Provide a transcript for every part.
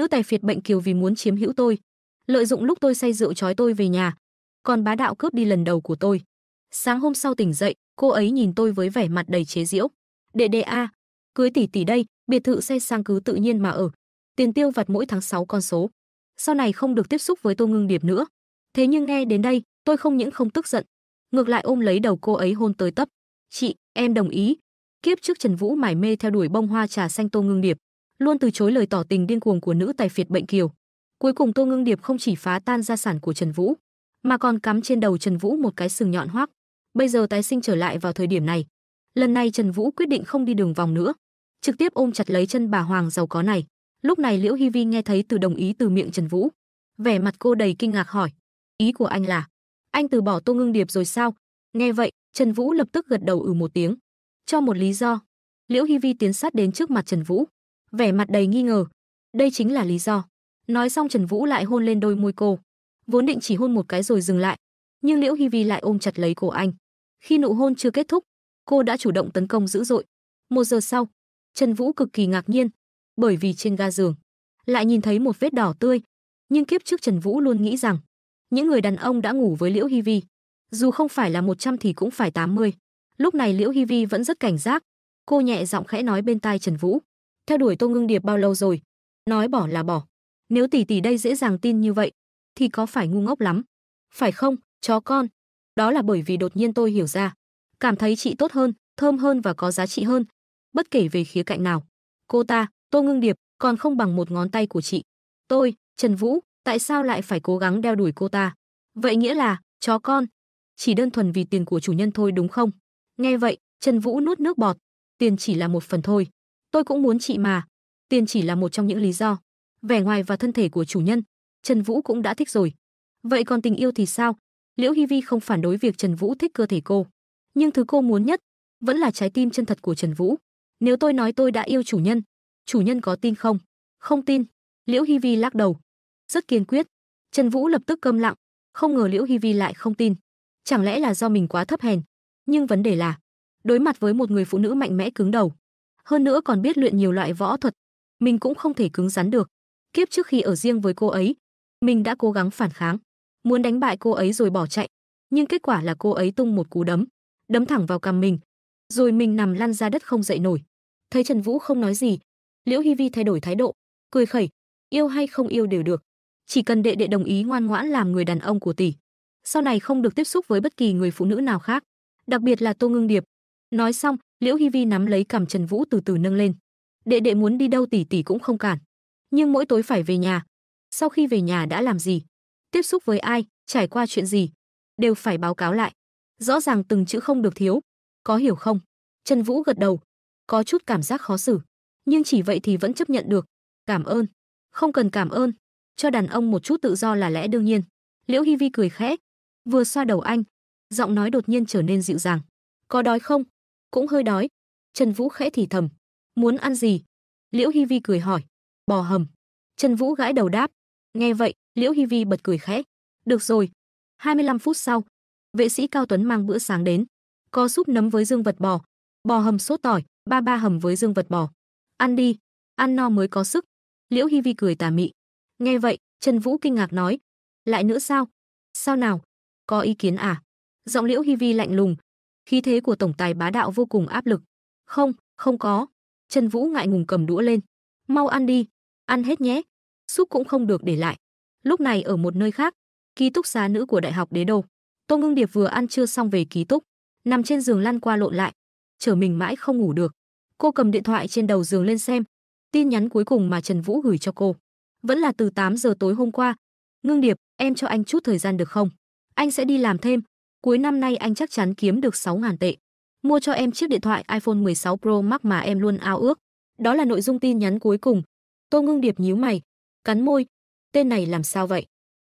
nữ tài phiệt bệnh kiều vì muốn chiếm hữu tôi, lợi dụng lúc tôi say rượu trói tôi về nhà, còn bá đạo cướp đi lần đầu của tôi. Sáng hôm sau tỉnh dậy, cô ấy nhìn tôi với vẻ mặt đầy chế giễu. "Đệ đệ a, cưới tỷ tỷ đây, biệt thự xe sang cứ tự nhiên mà ở. Tiền tiêu vặt mỗi tháng 6 con số. Sau này không được tiếp xúc với Tô Ngưng Điệp nữa." Thế nhưng nghe đến đây, tôi không những không tức giận, ngược lại ôm lấy đầu cô ấy hôn tới tấp. "Chị, em đồng ý." Kiếp trước Trần Vũ mải mê theo đuổi bông hoa trà xanh Tô Ngưng Điệp, luôn từ chối lời tỏ tình điên cuồng của nữ tài phiệt bệnh kiều. Cuối cùng Tô Ngưng Điệp không chỉ phá tan gia sản của Trần Vũ, mà còn cắm trên đầu Trần Vũ một cái sừng nhọn hoắc. Bây giờ tái sinh trở lại vào thời điểm này, lần này Trần Vũ quyết định không đi đường vòng nữa, trực tiếp ôm chặt lấy chân bà hoàng giàu có này. Lúc này Liễu Hi Vi nghe thấy từ đồng ý từ miệng Trần Vũ, vẻ mặt cô đầy kinh ngạc hỏi: "Ý của anh là anh từ bỏ Tô Ngưng Điệp rồi sao?" Nghe vậy, Trần Vũ lập tức gật đầu ừ một tiếng, cho một lý do. Liễu Hi Vi tiến sát đến trước mặt Trần Vũ, vẻ mặt đầy nghi ngờ. Đây chính là lý do. Nói xong Trần Vũ lại hôn lên đôi môi cô. Vốn định chỉ hôn một cái rồi dừng lại, nhưng Liễu Hi Vi lại ôm chặt lấy cổ anh. Khi nụ hôn chưa kết thúc, cô đã chủ động tấn công dữ dội. Một giờ sau, Trần Vũ cực kỳ ngạc nhiên, bởi vì trên ga giường lại nhìn thấy một vết đỏ tươi, nhưng kiếp trước Trần Vũ luôn nghĩ rằng những người đàn ông đã ngủ với Liễu Hi Vi, dù không phải là 100 thì cũng phải 80. Lúc này Liễu Hi Vi vẫn rất cảnh giác, cô nhẹ giọng khẽ nói bên tai Trần Vũ, theo đuổi Tô Ngưng Điệp bao lâu rồi? Nói bỏ là bỏ. Nếu tỷ tỷ đây dễ dàng tin như vậy, thì có phải ngu ngốc lắm. Phải không, chó con? Đó là bởi vì đột nhiên tôi hiểu ra, cảm thấy chị tốt hơn, thơm hơn và có giá trị hơn, bất kể về khía cạnh nào. Cô ta, Tô Ngưng Điệp, còn không bằng một ngón tay của chị. Tôi, Trần Vũ, tại sao lại phải cố gắng đeo đuổi cô ta? Vậy nghĩa là, chó con, chỉ đơn thuần vì tiền của chủ nhân thôi đúng không? Nghe vậy, Trần Vũ nuốt nước bọt, tiền chỉ là một phần thôi. Tôi cũng muốn chị mà. Tiền chỉ là một trong những lý do. Vẻ ngoài và thân thể của chủ nhân, Trần Vũ cũng đã thích rồi. Vậy còn tình yêu thì sao? Liễu Hi Vi không phản đối việc Trần Vũ thích cơ thể cô, nhưng thứ cô muốn nhất vẫn là trái tim chân thật của Trần Vũ. Nếu tôi nói tôi đã yêu chủ nhân, chủ nhân có tin không? Không tin. Liễu Hi Vi lắc đầu, rất kiên quyết. Trần Vũ lập tức câm lặng, không ngờ Liễu Hi Vi lại không tin. Chẳng lẽ là do mình quá thấp hèn? Nhưng vấn đề là, đối mặt với một người phụ nữ mạnh mẽ cứng đầu, hơn nữa còn biết luyện nhiều loại võ thuật, mình cũng không thể cứng rắn được. Kiếp trước khi ở riêng với cô ấy, mình đã cố gắng phản kháng, muốn đánh bại cô ấy rồi bỏ chạy, nhưng kết quả là cô ấy tung một cú đấm, đấm thẳng vào cằm mình, rồi mình nằm lăn ra đất không dậy nổi. Thấy Trần Vũ không nói gì, Liễu Hi Vi thay đổi thái độ, cười khẩy, yêu hay không yêu đều được, chỉ cần đệ đệ đồng ý ngoan ngoãn làm người đàn ông của tỷ, sau này không được tiếp xúc với bất kỳ người phụ nữ nào khác, đặc biệt là Tô Ngưng Điệp. Nói xong, Liễu Hi Vi nắm lấy cằm Trần Vũ từ từ nâng lên. Đệ đệ muốn đi đâu tỷ tỷ cũng không cản, nhưng mỗi tối phải về nhà. Sau khi về nhà đã làm gì, tiếp xúc với ai, trải qua chuyện gì, đều phải báo cáo lại. Rõ ràng từng chữ không được thiếu, có hiểu không? Trần Vũ gật đầu, có chút cảm giác khó xử, nhưng chỉ vậy thì vẫn chấp nhận được. Cảm ơn. Không cần cảm ơn, cho đàn ông một chút tự do là lẽ đương nhiên. Liễu Hi Vi cười khẽ, vừa xoa đầu anh, giọng nói đột nhiên trở nên dịu dàng. Có đói không? cũng hơi đói. Trần Vũ khẽ thì thầm, muốn ăn gì? Liễu Hi Vi cười hỏi, bò hầm. Trần Vũ gãi đầu đáp, nghe vậy, Liễu Hi Vi bật cười khẽ, được rồi. 25 phút sau, vệ sĩ Cao Tuấn mang bữa sáng đến, có súp nấm với dương vật bò, bò hầm sốt tỏi, ba ba hầm với dương vật bò. Ăn đi, ăn no mới có sức. Liễu Hi Vi cười tà mị. Nghe vậy, Trần Vũ kinh ngạc nói, lại nữa sao? Sao nào? Có ý kiến à? Giọng Liễu Hi Vi lạnh lùng, khí thế của tổng tài bá đạo vô cùng áp lực. Không, không có. Trần Vũ ngại ngùng cầm đũa lên. Mau ăn đi, ăn hết nhé. Súp cũng không được để lại. Lúc này ở một nơi khác, ký túc xá nữ của Đại học Đế Đô, Tô Ngưng Điệp vừa ăn trưa xong về ký túc, nằm trên giường lăn qua lộn lại, chờ mình mãi không ngủ được. Cô cầm điện thoại trên đầu giường lên xem, tin nhắn cuối cùng mà Trần Vũ gửi cho cô. Vẫn là từ 8 giờ tối hôm qua. Ngưng Điệp, em cho anh chút thời gian được không? Anh sẽ đi làm thêm, Cuối năm nay anh chắc chắn kiếm được 6.000 tệ. Mua cho em chiếc điện thoại iPhone 16 Pro Max mà em luôn ao ước. Đó là nội dung tin nhắn cuối cùng. Tô Ngưng Điệp nhíu mày, cắn môi. Tên này làm sao vậy?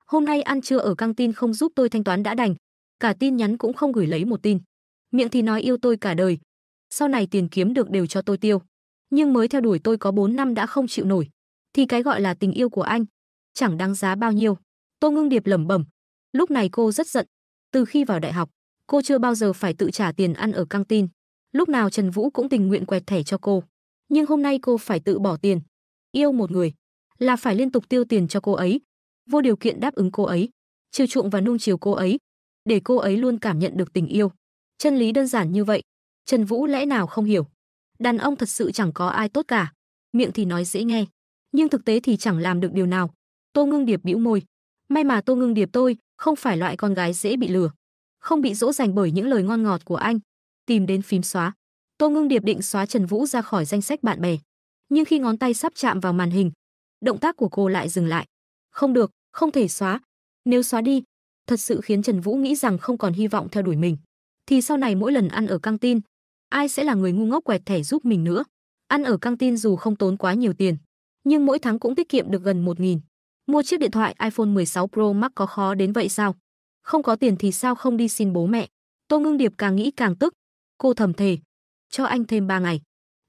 Hôm nay ăn trưa ở căng tin không giúp tôi thanh toán đã đành. Cả tin nhắn cũng không gửi lấy một tin. Miệng thì nói yêu tôi cả đời. Sau này tiền kiếm được đều cho tôi tiêu. Nhưng mới theo đuổi tôi có 4 năm đã không chịu nổi. Thì cái gọi là tình yêu của anh chẳng đáng giá bao nhiêu. Tô Ngưng Điệp lẩm bẩm. Lúc này cô rất giận, từ khi vào đại học, cô chưa bao giờ phải tự trả tiền ăn ở căng tin. Lúc nào Trần Vũ cũng tình nguyện quẹt thẻ cho cô. Nhưng hôm nay cô phải tự bỏ tiền. Yêu một người là phải liên tục tiêu tiền cho cô ấy, vô điều kiện đáp ứng cô ấy, chiều chuộng và nung chiều cô ấy, để cô ấy luôn cảm nhận được tình yêu. Chân lý đơn giản như vậy, Trần Vũ lẽ nào không hiểu. Đàn ông thật sự chẳng có ai tốt cả, miệng thì nói dễ nghe, nhưng thực tế thì chẳng làm được điều nào. Tô Ngưng Điệp bĩu môi, may mà Tô Ngưng Điệp tôi không phải loại con gái dễ bị lừa, không bị dỗ dành bởi những lời ngon ngọt của anh. Tìm đến phím xóa. Tô Ngưng Điệp định xóa Trần Vũ ra khỏi danh sách bạn bè, nhưng khi ngón tay sắp chạm vào màn hình, động tác của cô lại dừng lại. Không được, không thể xóa. Nếu xóa đi, thật sự khiến Trần Vũ nghĩ rằng không còn hy vọng theo đuổi mình, thì sau này mỗi lần ăn ở căng tin, ai sẽ là người ngu ngốc quẹt thẻ giúp mình nữa. Ăn ở căng tin dù không tốn quá nhiều tiền, nhưng mỗi tháng cũng tiết kiệm được gần một nghìn Mua chiếc điện thoại iPhone 16 Pro Max có khó đến vậy sao? Không có tiền thì sao không đi xin bố mẹ? Tô Ngưng Điệp càng nghĩ càng tức. Cô thầm thề. Cho anh thêm 3 ngày.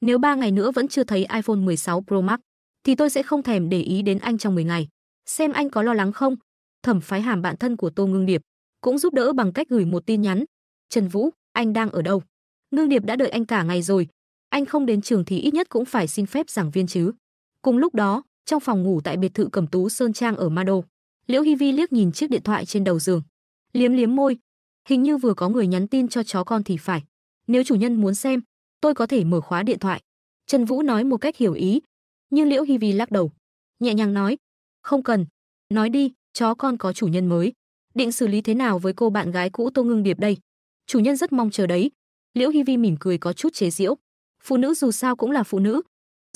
Nếu 3 ngày nữa vẫn chưa thấy iPhone 16 Pro Max, thì tôi sẽ không thèm để ý đến anh trong 10 ngày. Xem anh có lo lắng không? Thẩm phái hàm bạn thân của Tô Ngưng Điệp cũng giúp đỡ bằng cách gửi một tin nhắn. Trần Vũ, anh đang ở đâu? Ngưng Điệp đã đợi anh cả ngày rồi. Anh không đến trường thì ít nhất cũng phải xin phép giảng viên chứ. Cùng lúc đó, trong phòng ngủ tại biệt thự Cẩm Tú Sơn Trang ở Ma Đô. Liễu Hi Vi liếc nhìn chiếc điện thoại trên đầu giường, liếm liếm môi, hình như vừa có người nhắn tin cho chó con thì phải. Nếu chủ nhân muốn xem, tôi có thể mở khóa điện thoại. Trần Vũ nói một cách hiểu ý, nhưng Liễu Hi Vi lắc đầu, nhẹ nhàng nói, không cần, nói đi, chó con có chủ nhân mới. Định xử lý thế nào với cô bạn gái cũ Tô Ngưng Điệp đây? Chủ nhân rất mong chờ đấy. Liễu Hi Vi mỉm cười có chút chế giễu. Phụ nữ dù sao cũng là phụ nữ,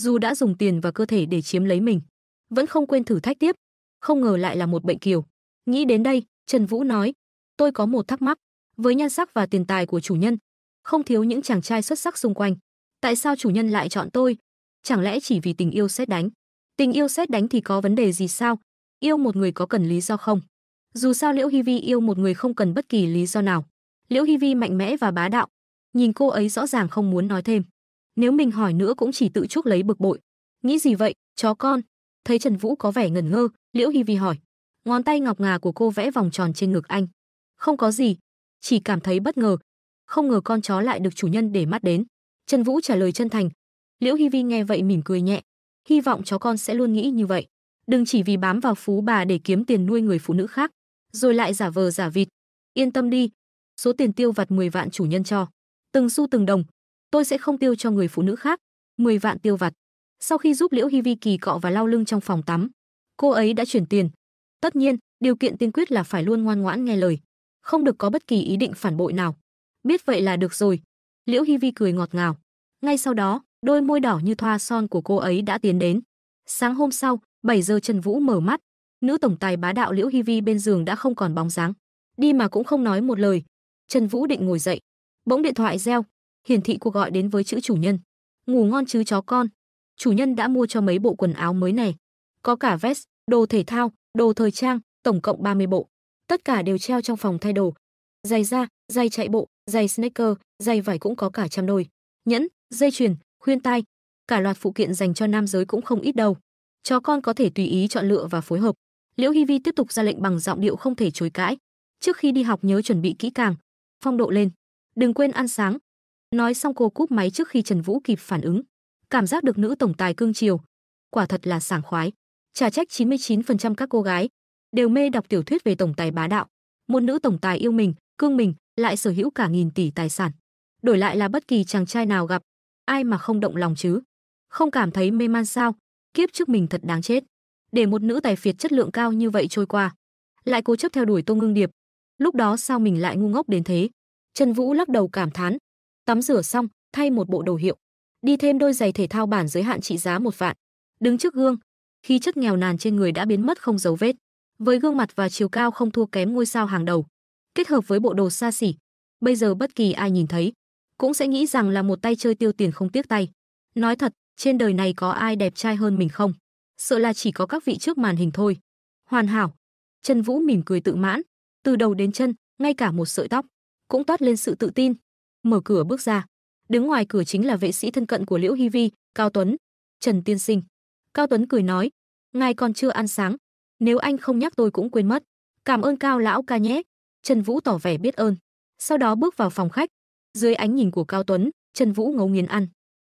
dù đã dùng tiền và cơ thể để chiếm lấy mình, vẫn không quên thử thách tiếp, không ngờ lại là một bệnh kiều. Nghĩ đến đây, Trần Vũ nói, tôi có một thắc mắc, với nhan sắc và tiền tài của chủ nhân, không thiếu những chàng trai xuất sắc xung quanh, tại sao chủ nhân lại chọn tôi? Chẳng lẽ chỉ vì tình yêu xét đánh? Tình yêu xét đánh thì có vấn đề gì sao? Yêu một người có cần lý do không? Dù sao Liễu Hi Vi yêu một người không cần bất kỳ lý do nào. Liễu Hi Vi mạnh mẽ và bá đạo, nhìn cô ấy rõ ràng không muốn nói thêm. Nếu mình hỏi nữa cũng chỉ tự chuốc lấy bực bội. Nghĩ gì vậy, chó con? Thấy Trần Vũ có vẻ ngẩn ngơ, Liễu Hi Vi hỏi. Ngón tay ngọc ngà của cô vẽ vòng tròn trên ngực anh. Không có gì, chỉ cảm thấy bất ngờ. Không ngờ con chó lại được chủ nhân để mắt đến. Trần Vũ trả lời chân thành. Liễu Hi Vi nghe vậy mỉm cười nhẹ. Hy vọng chó con sẽ luôn nghĩ như vậy. Đừng chỉ vì bám vào phú bà để kiếm tiền nuôi người phụ nữ khác, rồi lại giả vờ giả vịt. Yên tâm đi, số tiền tiêu vặt 10 vạn chủ nhân cho. Từng xu từng đồng, tôi sẽ không tiêu cho người phụ nữ khác, 10 vạn tiêu vặt. Sau khi giúp Liễu hi Vi kỳ cọ và lau lưng trong phòng tắm, cô ấy đã chuyển tiền. Tất nhiên, điều kiện tiên quyết là phải luôn ngoan ngoãn nghe lời, không được có bất kỳ ý định phản bội nào. Biết vậy là được rồi. Liễu hi Vi cười ngọt ngào. Ngay sau đó, đôi môi đỏ như thoa son của cô ấy đã tiến đến. Sáng hôm sau, 7 giờ Trần Vũ mở mắt, nữ tổng tài bá đạo Liễu hi Vi bên giường đã không còn bóng dáng, đi mà cũng không nói một lời. Trần Vũ định ngồi dậy, bỗng điện thoại reo, hiển thị cuộc gọi đến với chữ chủ nhân. Ngủ ngon chứ chó con. Chủ nhân đã mua cho mấy bộ quần áo mới này. Có cả vest, đồ thể thao, đồ thời trang, tổng cộng 30 bộ. Tất cả đều treo trong phòng thay đồ. Giày da, giày chạy bộ, giày sneaker, giày vải cũng có cả trăm đôi. Nhẫn, dây chuyền, khuyên tai, cả loạt phụ kiện dành cho nam giới cũng không ít đâu. Chó con có thể tùy ý chọn lựa và phối hợp. Liễu Hi Vi tiếp tục ra lệnh bằng giọng điệu không thể chối cãi. Trước khi đi học nhớ chuẩn bị kỹ càng, phong độ lên, đừng quên ăn sáng, Nói xong cô cúp máy trước khi Trần Vũ kịp phản ứng. Cảm giác được nữ tổng tài cương chiều. Quả thật là sảng khoái. Trả trách 99% các cô gái đều mê đọc tiểu thuyết về tổng tài bá đạo. Một nữ tổng tài yêu mình, cương mình, lại sở hữu cả nghìn tỷ tài sản. Đổi lại là bất kỳ chàng trai nào gặp, ai mà không động lòng chứ? Không cảm thấy mê man sao? Kiếp trước mình thật đáng chết. Để một nữ tài phiệt chất lượng cao như vậy trôi qua, lại cố chấp theo đuổi Tô Ngưng Điệp. Lúc đó sao mình lại ngu ngốc đến thế? Trần Vũ lắc đầu cảm thán, tắm rửa xong, thay một bộ đồ hiệu, đi thêm đôi giày thể thao bản giới hạn trị giá một vạn. Đứng trước gương, khi chất nghèo nàn trên người đã biến mất không dấu vết, với gương mặt và chiều cao không thua kém ngôi sao hàng đầu, kết hợp với bộ đồ xa xỉ, bây giờ bất kỳ ai nhìn thấy cũng sẽ nghĩ rằng là một tay chơi tiêu tiền không tiếc tay. Nói thật, trên đời này có ai đẹp trai hơn mình không? Sợ là chỉ có các vị trước màn hình thôi. Hoàn hảo. Trần Vũ mỉm cười tự mãn, từ đầu đến chân, ngay cả một sợi tóc cũng toát lên sự tự tin, mở cửa bước ra. Đứng ngoài cửa chính là vệ sĩ thân cận của Liễu Hi Vi, Cao Tuấn, Trần Tiên Sinh. Cao Tuấn cười nói, ngài còn chưa ăn sáng, nếu anh không nhắc tôi cũng quên mất. Cảm ơn Cao lão ca nhé. Trần Vũ tỏ vẻ biết ơn, sau đó bước vào phòng khách. Dưới ánh nhìn của Cao Tuấn, Trần Vũ ngấu nghiến ăn.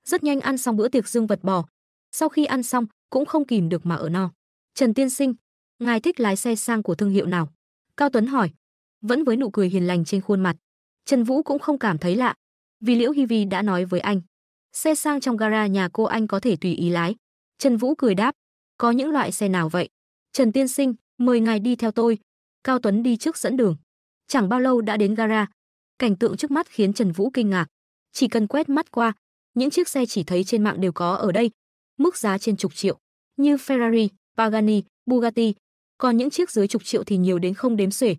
Rất nhanh ăn xong bữa tiệc dương vật bò. Sau khi ăn xong, cũng không kìm được mà ở no. Trần Tiên Sinh, ngài thích lái xe sang của thương hiệu nào? Cao Tuấn hỏi, vẫn với nụ cười hiền lành trên khuôn mặt. Trần Vũ cũng không cảm thấy lạ, vì Liễu Hi Vi đã nói với anh, xe sang trong gara nhà cô anh có thể tùy ý lái. Trần Vũ cười đáp, có những loại xe nào vậy? Trần Tiên Sinh, mời ngài đi theo tôi. Cao Tuấn đi trước dẫn đường. Chẳng bao lâu đã đến gara. Cảnh tượng trước mắt khiến Trần Vũ kinh ngạc. Chỉ cần quét mắt qua, những chiếc xe chỉ thấy trên mạng đều có ở đây, mức giá trên chục triệu, như Ferrari, Pagani, Bugatti, còn những chiếc dưới chục triệu thì nhiều đến không đếm xuể,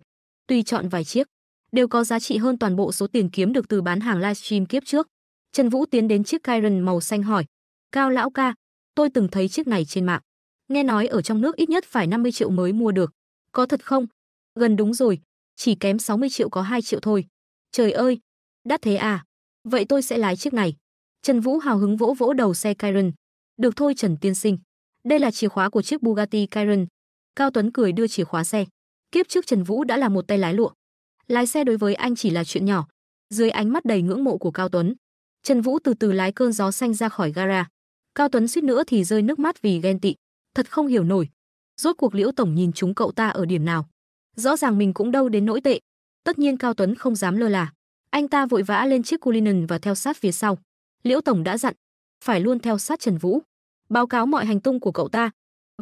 tùy chọn vài chiếc đều có giá trị hơn toàn bộ số tiền kiếm được từ bán hàng livestream kiếp trước. Trần Vũ tiến đến chiếc Kyron màu xanh hỏi: "Cao lão ca, tôi từng thấy chiếc này trên mạng, nghe nói ở trong nước ít nhất phải 50 triệu mới mua được, có thật không?" "Gần đúng rồi, chỉ kém 60 triệu có 2 triệu thôi." "Trời ơi, đắt thế à? Vậy tôi sẽ lái chiếc này." Trần Vũ hào hứng vỗ vỗ đầu xe Kyron. "Được thôi Trần tiên sinh, đây là chìa khóa của chiếc Bugatti Chiron." Cao Tuấn cười đưa chìa khóa xe. Kiếp trước Trần Vũ đã là một tay lái lụa, Lái xe đối với anh chỉ là chuyện nhỏ. Dưới ánh mắt đầy ngưỡng mộ của Cao Tuấn, Trần Vũ từ từ lái cơn gió xanh ra khỏi gara. Cao Tuấn suýt nữa thì rơi nước mắt vì ghen tị, thật không hiểu nổi. Rốt cuộc Liễu tổng nhìn chúng cậu ta ở điểm nào? Rõ ràng mình cũng đâu đến nỗi tệ. Tất nhiên Cao Tuấn không dám lơ là. Anh ta vội vã lên chiếc Cullinan và theo sát phía sau. Liễu tổng đã dặn, phải luôn theo sát Trần Vũ, báo cáo mọi hành tung của cậu ta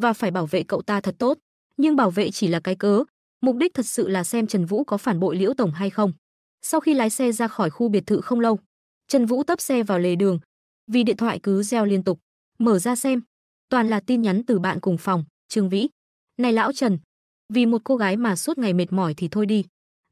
và phải bảo vệ cậu ta thật tốt, nhưng bảo vệ chỉ là cái cớ, Mục đích thật sự là xem Trần Vũ có phản bội Liễu tổng hay không. Sau khi lái xe ra khỏi khu biệt thự không lâu, Trần Vũ tấp xe vào lề đường, vì điện thoại cứ reo liên tục, mở ra xem, toàn là tin nhắn từ bạn cùng phòng, Trương Vĩ. "Này lão Trần, vì một cô gái mà suốt ngày mệt mỏi thì thôi đi,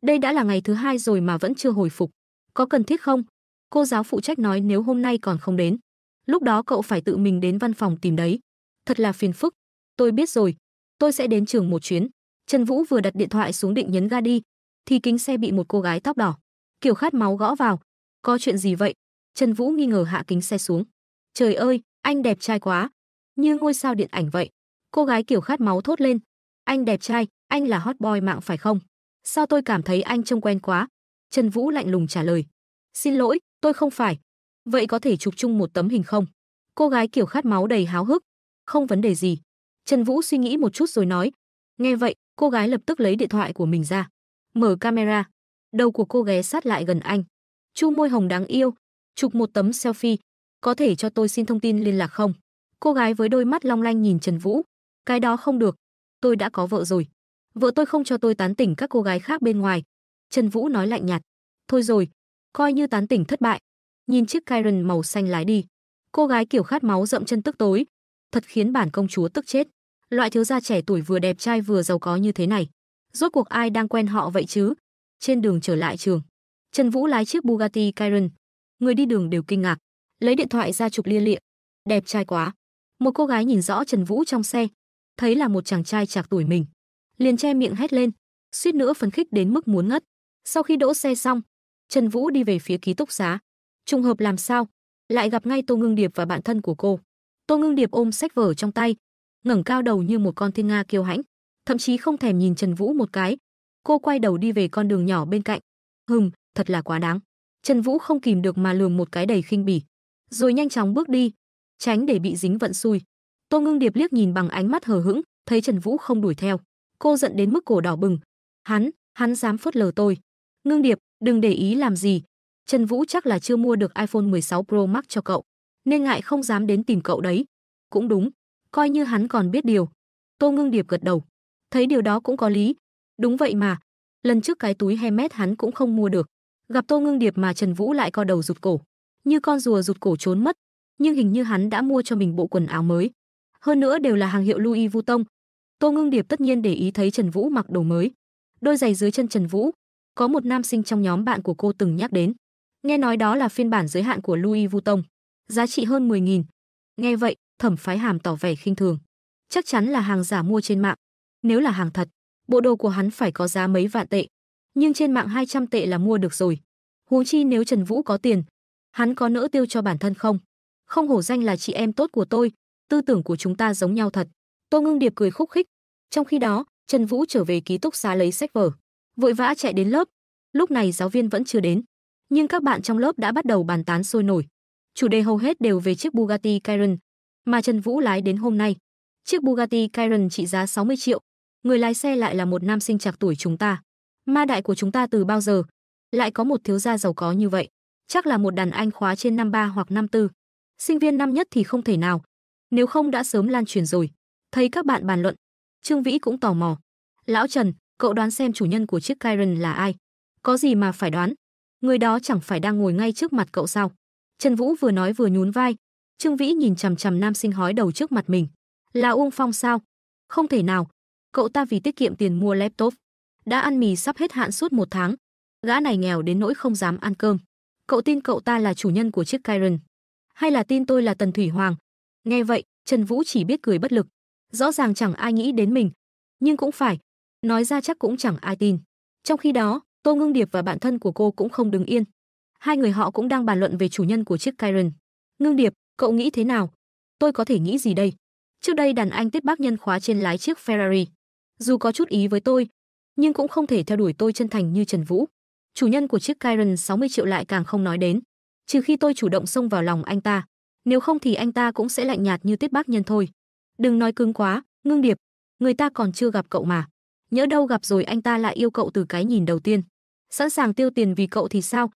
đây đã là ngày thứ hai rồi mà vẫn chưa hồi phục, có cần thiết không?" Cô giáo phụ trách nói nếu hôm nay còn không đến, lúc đó cậu phải tự mình đến văn phòng tìm đấy. Thật là phiền phức. Tôi biết rồi, tôi sẽ đến trường một chuyến. Trần Vũ vừa đặt điện thoại xuống định nhấn ga đi, thì kính xe bị một cô gái tóc đỏ, kiểu khát máu gõ vào. Có chuyện gì vậy? Trần Vũ nghi ngờ hạ kính xe xuống. Trời ơi, anh đẹp trai quá, như ngôi sao điện ảnh vậy. Cô gái kiểu khát máu thốt lên. Anh đẹp trai, anh là hot boy mạng phải không? Sao tôi cảm thấy anh trông quen quá? Trần Vũ lạnh lùng trả lời. Xin lỗi, tôi không phải. Vậy có thể chụp chung một tấm hình không? Cô gái kiểu khát máu đầy háo hức. Không vấn đề gì. Trần Vũ suy nghĩ một chút rồi nói. Nghe vậy, Cô gái lập tức lấy điện thoại của mình ra, mở camera. Đầu của cô ghé sát lại gần anh. Chu môi hồng đáng yêu, chụp một tấm selfie. Có thể cho tôi xin thông tin liên lạc không? Cô gái với đôi mắt long lanh nhìn Trần Vũ. Cái đó không được, tôi đã có vợ rồi. Vợ tôi không cho tôi tán tỉnh các cô gái khác bên ngoài. Trần Vũ nói lạnh nhạt. Thôi rồi, coi như tán tỉnh thất bại. Nhìn chiếc Kyron màu xanh lái đi. Cô gái kiểu khát máu rậm chân tức tối. Thật khiến bản công chúa tức chết loại thiếu gia trẻ tuổi vừa đẹp trai vừa giàu có như thế này, rốt cuộc ai đang quen họ vậy chứ? Trên đường trở lại trường, Trần Vũ lái chiếc Bugatti Chiron, người đi đường đều kinh ngạc, lấy điện thoại ra chụp lia lịa. Đẹp trai quá. Một cô gái nhìn rõ Trần Vũ trong xe, thấy là một chàng trai chạc tuổi mình, liền che miệng hét lên, suýt nữa phấn khích đến mức muốn ngất. Sau khi đỗ xe xong, Trần Vũ đi về phía ký túc xá. Trùng hợp làm sao, lại gặp ngay Tô Ngưng Điệp và bạn thân của cô. Tô Ngưng Điệp ôm sách vở trong tay, ngẩng cao đầu như một con thiên nga kiêu hãnh, thậm chí không thèm nhìn Trần Vũ một cái. Cô quay đầu đi về con đường nhỏ bên cạnh. Hừm, thật là quá đáng. Trần Vũ không kìm được mà lườm một cái đầy khinh bỉ, rồi nhanh chóng bước đi, tránh để bị dính vận xui. Tô Ngưng Điệp liếc nhìn bằng ánh mắt hờ hững, thấy Trần Vũ không đuổi theo, cô giận đến mức cổ đỏ bừng. Hắn, hắn dám phớt lờ tôi. Ngưng Điệp, đừng để ý làm gì. Trần Vũ chắc là chưa mua được iPhone 16 Pro Max cho cậu, nên ngại không dám đến tìm cậu đấy. Cũng đúng, coi như hắn còn biết điều. Tô Ngưng Điệp gật đầu. Thấy điều đó cũng có lý. Đúng vậy mà, lần trước cái túi Hermes hắn cũng không mua được. Gặp Tô Ngưng Điệp mà Trần Vũ lại co đầu rụt cổ, như con rùa rụt cổ trốn mất, nhưng hình như hắn đã mua cho mình bộ quần áo mới. Hơn nữa đều là hàng hiệu Louis Vuitton. Tô Ngưng Điệp tất nhiên để ý thấy Trần Vũ mặc đồ mới. Đôi giày dưới chân Trần Vũ, có một nam sinh trong nhóm bạn của cô từng nhắc đến. Nghe nói đó là phiên bản giới hạn của Louis Vuitton, giá trị hơn 10.000, Nghe vậy, Thẩm Phái Hàm tỏ vẻ khinh thường. Chắc chắn là hàng giả mua trên mạng. Nếu là hàng thật, bộ đồ của hắn phải có giá mấy vạn tệ, nhưng trên mạng 200 tệ là mua được rồi. Huống chi nếu Trần Vũ có tiền, hắn có nỡ tiêu cho bản thân không? Không hổ danh là chị em tốt của tôi, tư tưởng của chúng ta giống nhau thật. Tô Ngưng Điệp cười khúc khích. Trong khi đó, Trần Vũ trở về ký túc xá lấy sách vở, vội vã chạy đến lớp. Lúc này giáo viên vẫn chưa đến, nhưng các bạn trong lớp đã bắt đầu bàn tán sôi nổi chủ đề hầu hết đều về chiếc Bugatti Chiron mà Trần Vũ lái đến hôm nay. Chiếc Bugatti Chiron trị giá 60 triệu, người lái xe lại là một nam sinh trạc tuổi chúng ta. Ma đại của chúng ta từ bao giờ lại có một thiếu gia giàu có như vậy? Chắc là một đàn anh khóa trên năm ba hoặc năm tư. Sinh viên năm nhất thì không thể nào, nếu không đã sớm lan truyền rồi. Thấy các bạn bàn luận, Trương Vĩ cũng tò mò. Lão Trần, cậu đoán xem chủ nhân của chiếc Chiron là ai? Có gì mà phải đoán? Người đó chẳng phải đang ngồi ngay trước mặt cậu sao? Trần Vũ vừa nói vừa nhún vai. Trương Vĩ nhìn chằm chằm nam sinh hói đầu trước mặt mình. Là Uông Phong sao? Không thể nào. Cậu ta vì tiết kiệm tiền mua laptop, đã ăn mì sắp hết hạn suốt một tháng. Gã này nghèo đến nỗi không dám ăn cơm. Cậu tin cậu ta là chủ nhân của chiếc Kyron, hay là tin tôi là Tần Thủy Hoàng? Nghe vậy, Trần Vũ chỉ biết cười bất lực. Rõ ràng chẳng ai nghĩ đến mình, nhưng cũng phải, nói ra chắc cũng chẳng ai tin. Trong khi đó, Tô Ngưng Điệp và bạn thân của cô cũng không đứng yên. Hai người họ cũng đang bàn luận về chủ nhân của chiếc Kyron. Ngưng Điệp, cậu nghĩ thế nào? Tôi có thể nghĩ gì đây? Trước đây đàn anh Tiết Bác Nhân khóa trên lái chiếc Ferrari. Dù có chút ý với tôi, nhưng cũng không thể theo đuổi tôi chân thành như Trần Vũ. Chủ nhân của chiếc Kyron 60 triệu lại càng không nói đến, trừ khi tôi chủ động xông vào lòng anh ta, nếu không thì anh ta cũng sẽ lạnh nhạt như Tiết Bác Nhân thôi. Đừng nói cứng quá, Ngưng Điệp, người ta còn chưa gặp cậu mà. Nhớ đâu gặp rồi anh ta lại yêu cậu từ cái nhìn đầu tiên. Sẵn sàng tiêu tiền vì cậu thì sao?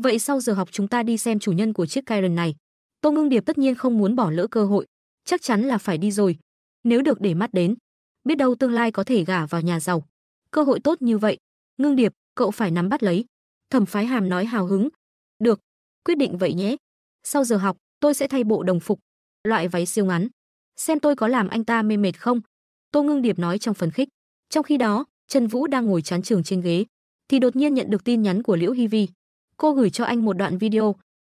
Vậy sau giờ học chúng ta đi xem chủ nhân của chiếc Kyron này. Tô Ngưng Điệp tất nhiên không muốn bỏ lỡ cơ hội, chắc chắn là phải đi rồi. Nếu được để mắt đến, biết đâu tương lai có thể gả vào nhà giàu. Cơ hội tốt như vậy, Ngưng Điệp, cậu phải nắm bắt lấy. Thẩm Phái Hàm nói hào hứng. Được, quyết định vậy nhé. Sau giờ học, tôi sẽ thay bộ đồng phục, loại váy siêu ngắn. Xem tôi có làm anh ta mê mệt không? Tô Ngưng Điệp nói trong phần khích. Trong khi đó, Trần Vũ đang ngồi chán trường trên ghế, thì đột nhiên nhận được tin nhắn của Liễu Hi Vi. Cô gửi cho anh một đoạn video.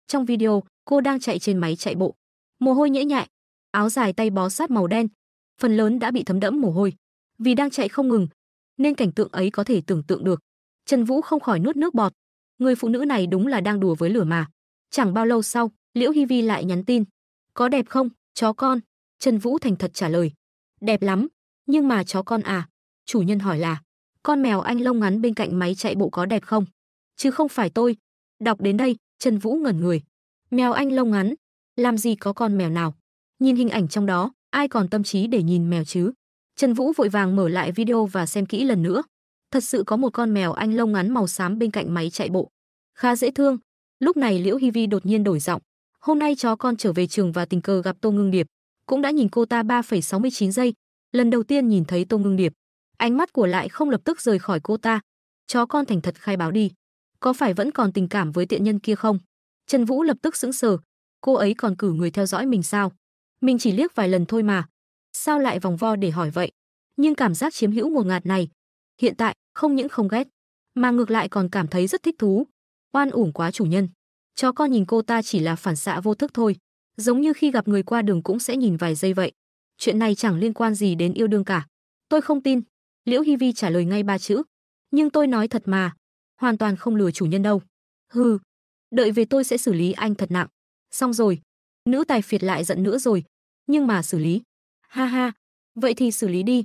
Trong video, cô đang chạy trên máy chạy bộ. Mồ hôi nhễ nhại, áo dài tay bó sát màu đen, phần lớn đã bị thấm đẫm mồ hôi. Vì đang chạy không ngừng, nên cảnh tượng ấy có thể tưởng tượng được. Trần Vũ không khỏi nuốt nước bọt. Người phụ nữ này đúng là đang đùa với lửa mà. Chẳng bao lâu sau, Liễu Hi Vi lại nhắn tin. Có đẹp không, chó con? Trần Vũ thành thật trả lời. Đẹp lắm, nhưng mà chó con à? Chủ nhân hỏi là, con mèo anh lông ngắn bên cạnh máy chạy bộ có đẹp không? Chứ không phải tôi, Đọc đến đây, Trần Vũ ngẩn người. Mèo anh lông ngắn, làm gì có con mèo nào? Nhìn hình ảnh trong đó, ai còn tâm trí để nhìn mèo chứ? Trần Vũ vội vàng mở lại video và xem kỹ lần nữa. Thật sự có một con mèo anh lông ngắn màu xám bên cạnh máy chạy bộ. Khá dễ thương. Lúc này Liễu Hi Vi đột nhiên đổi giọng. Hôm nay chó con trở về trường và tình cờ gặp Tô Ngưng Điệp, cũng đã nhìn cô ta 3,69 giây, lần đầu tiên nhìn thấy Tô Ngưng Điệp. Ánh mắt của lại không lập tức rời khỏi cô ta. Chó con thành thật khai báo đi có phải vẫn còn tình cảm với tiện nhân kia không? Trần Vũ lập tức sững sờ, cô ấy còn cử người theo dõi mình sao? Mình chỉ liếc vài lần thôi mà, sao lại vòng vo để hỏi vậy? Nhưng cảm giác chiếm hữu một ngạt này, hiện tại không những không ghét, mà ngược lại còn cảm thấy rất thích thú. Oan uổng quá chủ nhân. Chó con nhìn cô ta chỉ là phản xạ vô thức thôi, giống như khi gặp người qua đường cũng sẽ nhìn vài giây vậy. Chuyện này chẳng liên quan gì đến yêu đương cả. Tôi không tin. Liễu Hi Vi trả lời ngay ba chữ. Nhưng tôi nói thật mà, hoàn toàn không lừa chủ nhân đâu. Hừ, đợi về tôi sẽ xử lý anh thật nặng. Xong rồi, nữ tài phiệt lại giận nữa rồi, nhưng mà xử lý. Ha ha, vậy thì xử lý đi,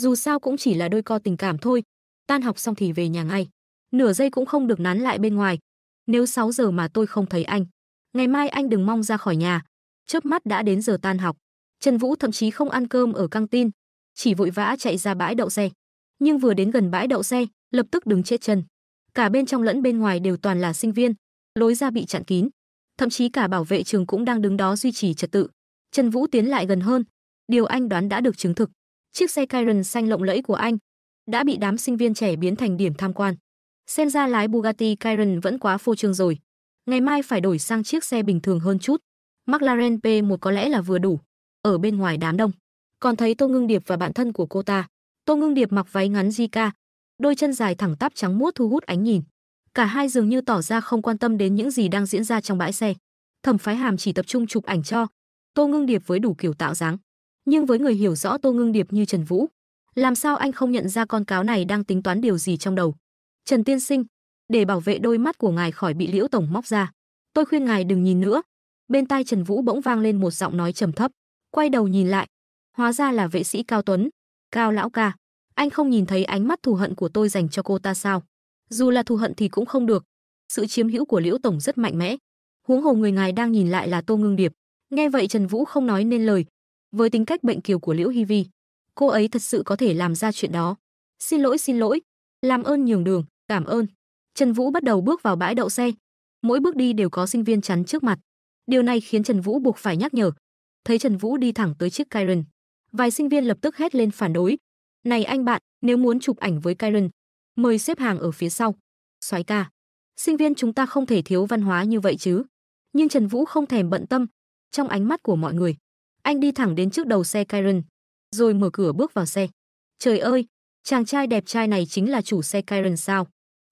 dù sao cũng chỉ là đôi co tình cảm thôi, tan học xong thì về nhà ngay. Nửa giây cũng không được nán lại bên ngoài. Nếu 6 giờ mà tôi không thấy anh, ngày mai anh đừng mong ra khỏi nhà. Chớp mắt đã đến giờ tan học. Trần Vũ thậm chí không ăn cơm ở căng tin, chỉ vội vã chạy ra bãi đậu xe. Nhưng vừa đến gần bãi đậu xe, lập tức đứng chết chân cả bên trong lẫn bên ngoài đều toàn là sinh viên, lối ra bị chặn kín. Thậm chí cả bảo vệ trường cũng đang đứng đó duy trì trật tự. Trần Vũ tiến lại gần hơn, điều anh đoán đã được chứng thực. Chiếc xe Cayenne xanh lộng lẫy của anh đã bị đám sinh viên trẻ biến thành điểm tham quan. Xem ra lái Bugatti Cayenne vẫn quá phô trương rồi. Ngày mai phải đổi sang chiếc xe bình thường hơn chút. McLaren P1 có lẽ là vừa đủ. Ở bên ngoài đám đông, còn thấy Tô Ngưng Điệp và bạn thân của cô ta. Tô Ngưng Điệp mặc váy ngắn Zika, đôi chân dài thẳng tắp trắng muốt thu hút ánh nhìn. Cả hai dường như tỏ ra không quan tâm đến những gì đang diễn ra trong bãi xe. Thẩm Phái Hàm chỉ tập trung chụp ảnh cho Tô Ngưng Điệp với đủ kiểu tạo dáng, nhưng với người hiểu rõ Tô Ngưng Điệp như Trần Vũ, làm sao anh không nhận ra con cáo này đang tính toán điều gì trong đầu? Trần tiên sinh, để bảo vệ đôi mắt của ngài khỏi bị Liễu tổng móc ra, tôi khuyên ngài đừng nhìn nữa. Bên tai Trần Vũ bỗng vang lên một giọng nói trầm thấp, quay đầu nhìn lại, hóa ra là vệ sĩ Cao Tuấn, Cao lão ca. Anh không nhìn thấy ánh mắt thù hận của tôi dành cho cô ta sao? Dù là thù hận thì cũng không được. Sự chiếm hữu của Liễu tổng rất mạnh mẽ. Huống hồ người ngài đang nhìn lại là Tô Ngưng Điệp. Nghe vậy Trần Vũ không nói nên lời. Với tính cách bệnh kiều của Liễu Hi Vi, cô ấy thật sự có thể làm ra chuyện đó. Xin lỗi xin lỗi, làm ơn nhường đường, cảm ơn. Trần Vũ bắt đầu bước vào bãi đậu xe. Mỗi bước đi đều có sinh viên chắn trước mặt. Điều này khiến Trần Vũ buộc phải nhắc nhở. Thấy Trần Vũ đi thẳng tới chiếc Kyron, vài sinh viên lập tức hét lên phản đối, này anh bạn, nếu muốn chụp ảnh với Karen, mời xếp hàng ở phía sau. Soái ca, sinh viên chúng ta không thể thiếu văn hóa như vậy chứ. Nhưng Trần Vũ không thèm bận tâm, trong ánh mắt của mọi người. Anh đi thẳng đến trước đầu xe Karen, rồi mở cửa bước vào xe. Trời ơi, chàng trai đẹp trai này chính là chủ xe Karen sao?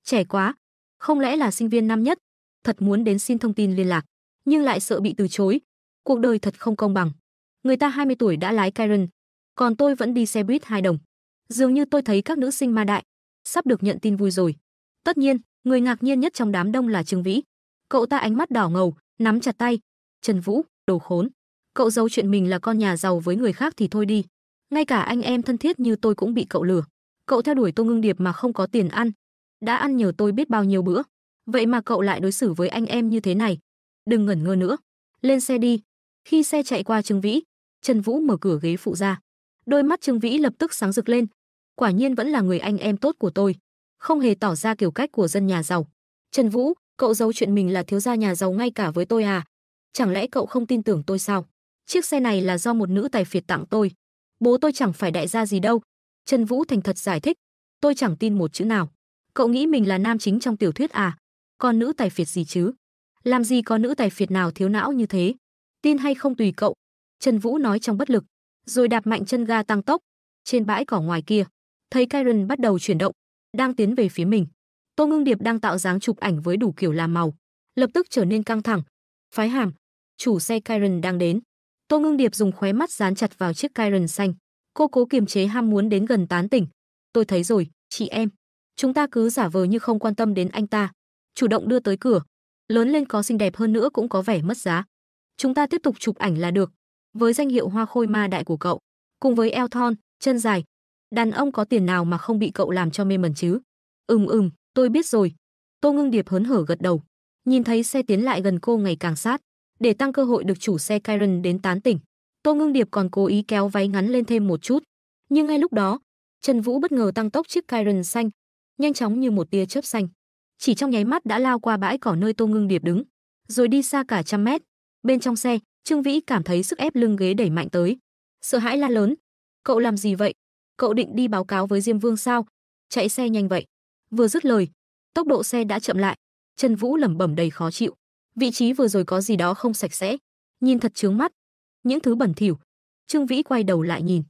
Trẻ quá, không lẽ là sinh viên năm nhất? Thật muốn đến xin thông tin liên lạc, nhưng lại sợ bị từ chối. Cuộc đời thật không công bằng. Người ta 20 tuổi đã lái Karen, còn tôi vẫn đi xe buýt hai đồng dường như tôi thấy các nữ sinh ma đại sắp được nhận tin vui rồi tất nhiên người ngạc nhiên nhất trong đám đông là trương vĩ cậu ta ánh mắt đỏ ngầu nắm chặt tay trần vũ đồ khốn cậu giấu chuyện mình là con nhà giàu với người khác thì thôi đi ngay cả anh em thân thiết như tôi cũng bị cậu lừa cậu theo đuổi tô ngưng điệp mà không có tiền ăn đã ăn nhờ tôi biết bao nhiêu bữa vậy mà cậu lại đối xử với anh em như thế này đừng ngẩn ngơ nữa lên xe đi khi xe chạy qua trương vĩ trần vũ mở cửa ghế phụ ra Đôi mắt Trương Vĩ lập tức sáng rực lên. Quả nhiên vẫn là người anh em tốt của tôi, không hề tỏ ra kiểu cách của dân nhà giàu. Trần Vũ, cậu giấu chuyện mình là thiếu gia nhà giàu ngay cả với tôi à? Chẳng lẽ cậu không tin tưởng tôi sao? Chiếc xe này là do một nữ tài phiệt tặng tôi. Bố tôi chẳng phải đại gia gì đâu. Trần Vũ thành thật giải thích, tôi chẳng tin một chữ nào. Cậu nghĩ mình là nam chính trong tiểu thuyết à? Còn nữ tài phiệt gì chứ? Làm gì có nữ tài phiệt nào thiếu não như thế? Tin hay không tùy cậu. Trần Vũ nói trong bất lực rồi đạp mạnh chân ga tăng tốc. Trên bãi cỏ ngoài kia, thấy Karen bắt đầu chuyển động, đang tiến về phía mình. Tô Ngưng Điệp đang tạo dáng chụp ảnh với đủ kiểu làm màu, lập tức trở nên căng thẳng. Phái hàm, chủ xe Karen đang đến. Tô Ngưng Điệp dùng khóe mắt dán chặt vào chiếc Karen xanh. Cô cố kiềm chế ham muốn đến gần tán tỉnh. Tôi thấy rồi, chị em. Chúng ta cứ giả vờ như không quan tâm đến anh ta. Chủ động đưa tới cửa. Lớn lên có xinh đẹp hơn nữa cũng có vẻ mất giá. Chúng ta tiếp tục chụp ảnh là được với danh hiệu hoa khôi ma đại của cậu, cùng với eo thon, chân dài, đàn ông có tiền nào mà không bị cậu làm cho mê mẩn chứ? Ừm ừm, tôi biết rồi. Tô Ngưng Điệp hớn hở gật đầu. Nhìn thấy xe tiến lại gần cô ngày càng sát, để tăng cơ hội được chủ xe Kyron đến tán tỉnh. Tô Ngưng Điệp còn cố ý kéo váy ngắn lên thêm một chút. Nhưng ngay lúc đó, Trần Vũ bất ngờ tăng tốc chiếc Kyron xanh, nhanh chóng như một tia chớp xanh. Chỉ trong nháy mắt đã lao qua bãi cỏ nơi Tô Ngưng Điệp đứng, rồi đi xa cả trăm mét. Bên trong xe, Trương Vĩ cảm thấy sức ép lưng ghế đẩy mạnh tới, sợ hãi la lớn: "Cậu làm gì vậy? Cậu định đi báo cáo với Diêm Vương sao? Chạy xe nhanh vậy?" Vừa dứt lời, tốc độ xe đã chậm lại, Trần Vũ lẩm bẩm đầy khó chịu, vị trí vừa rồi có gì đó không sạch sẽ, nhìn thật chướng mắt, những thứ bẩn thỉu. Trương Vĩ quay đầu lại nhìn,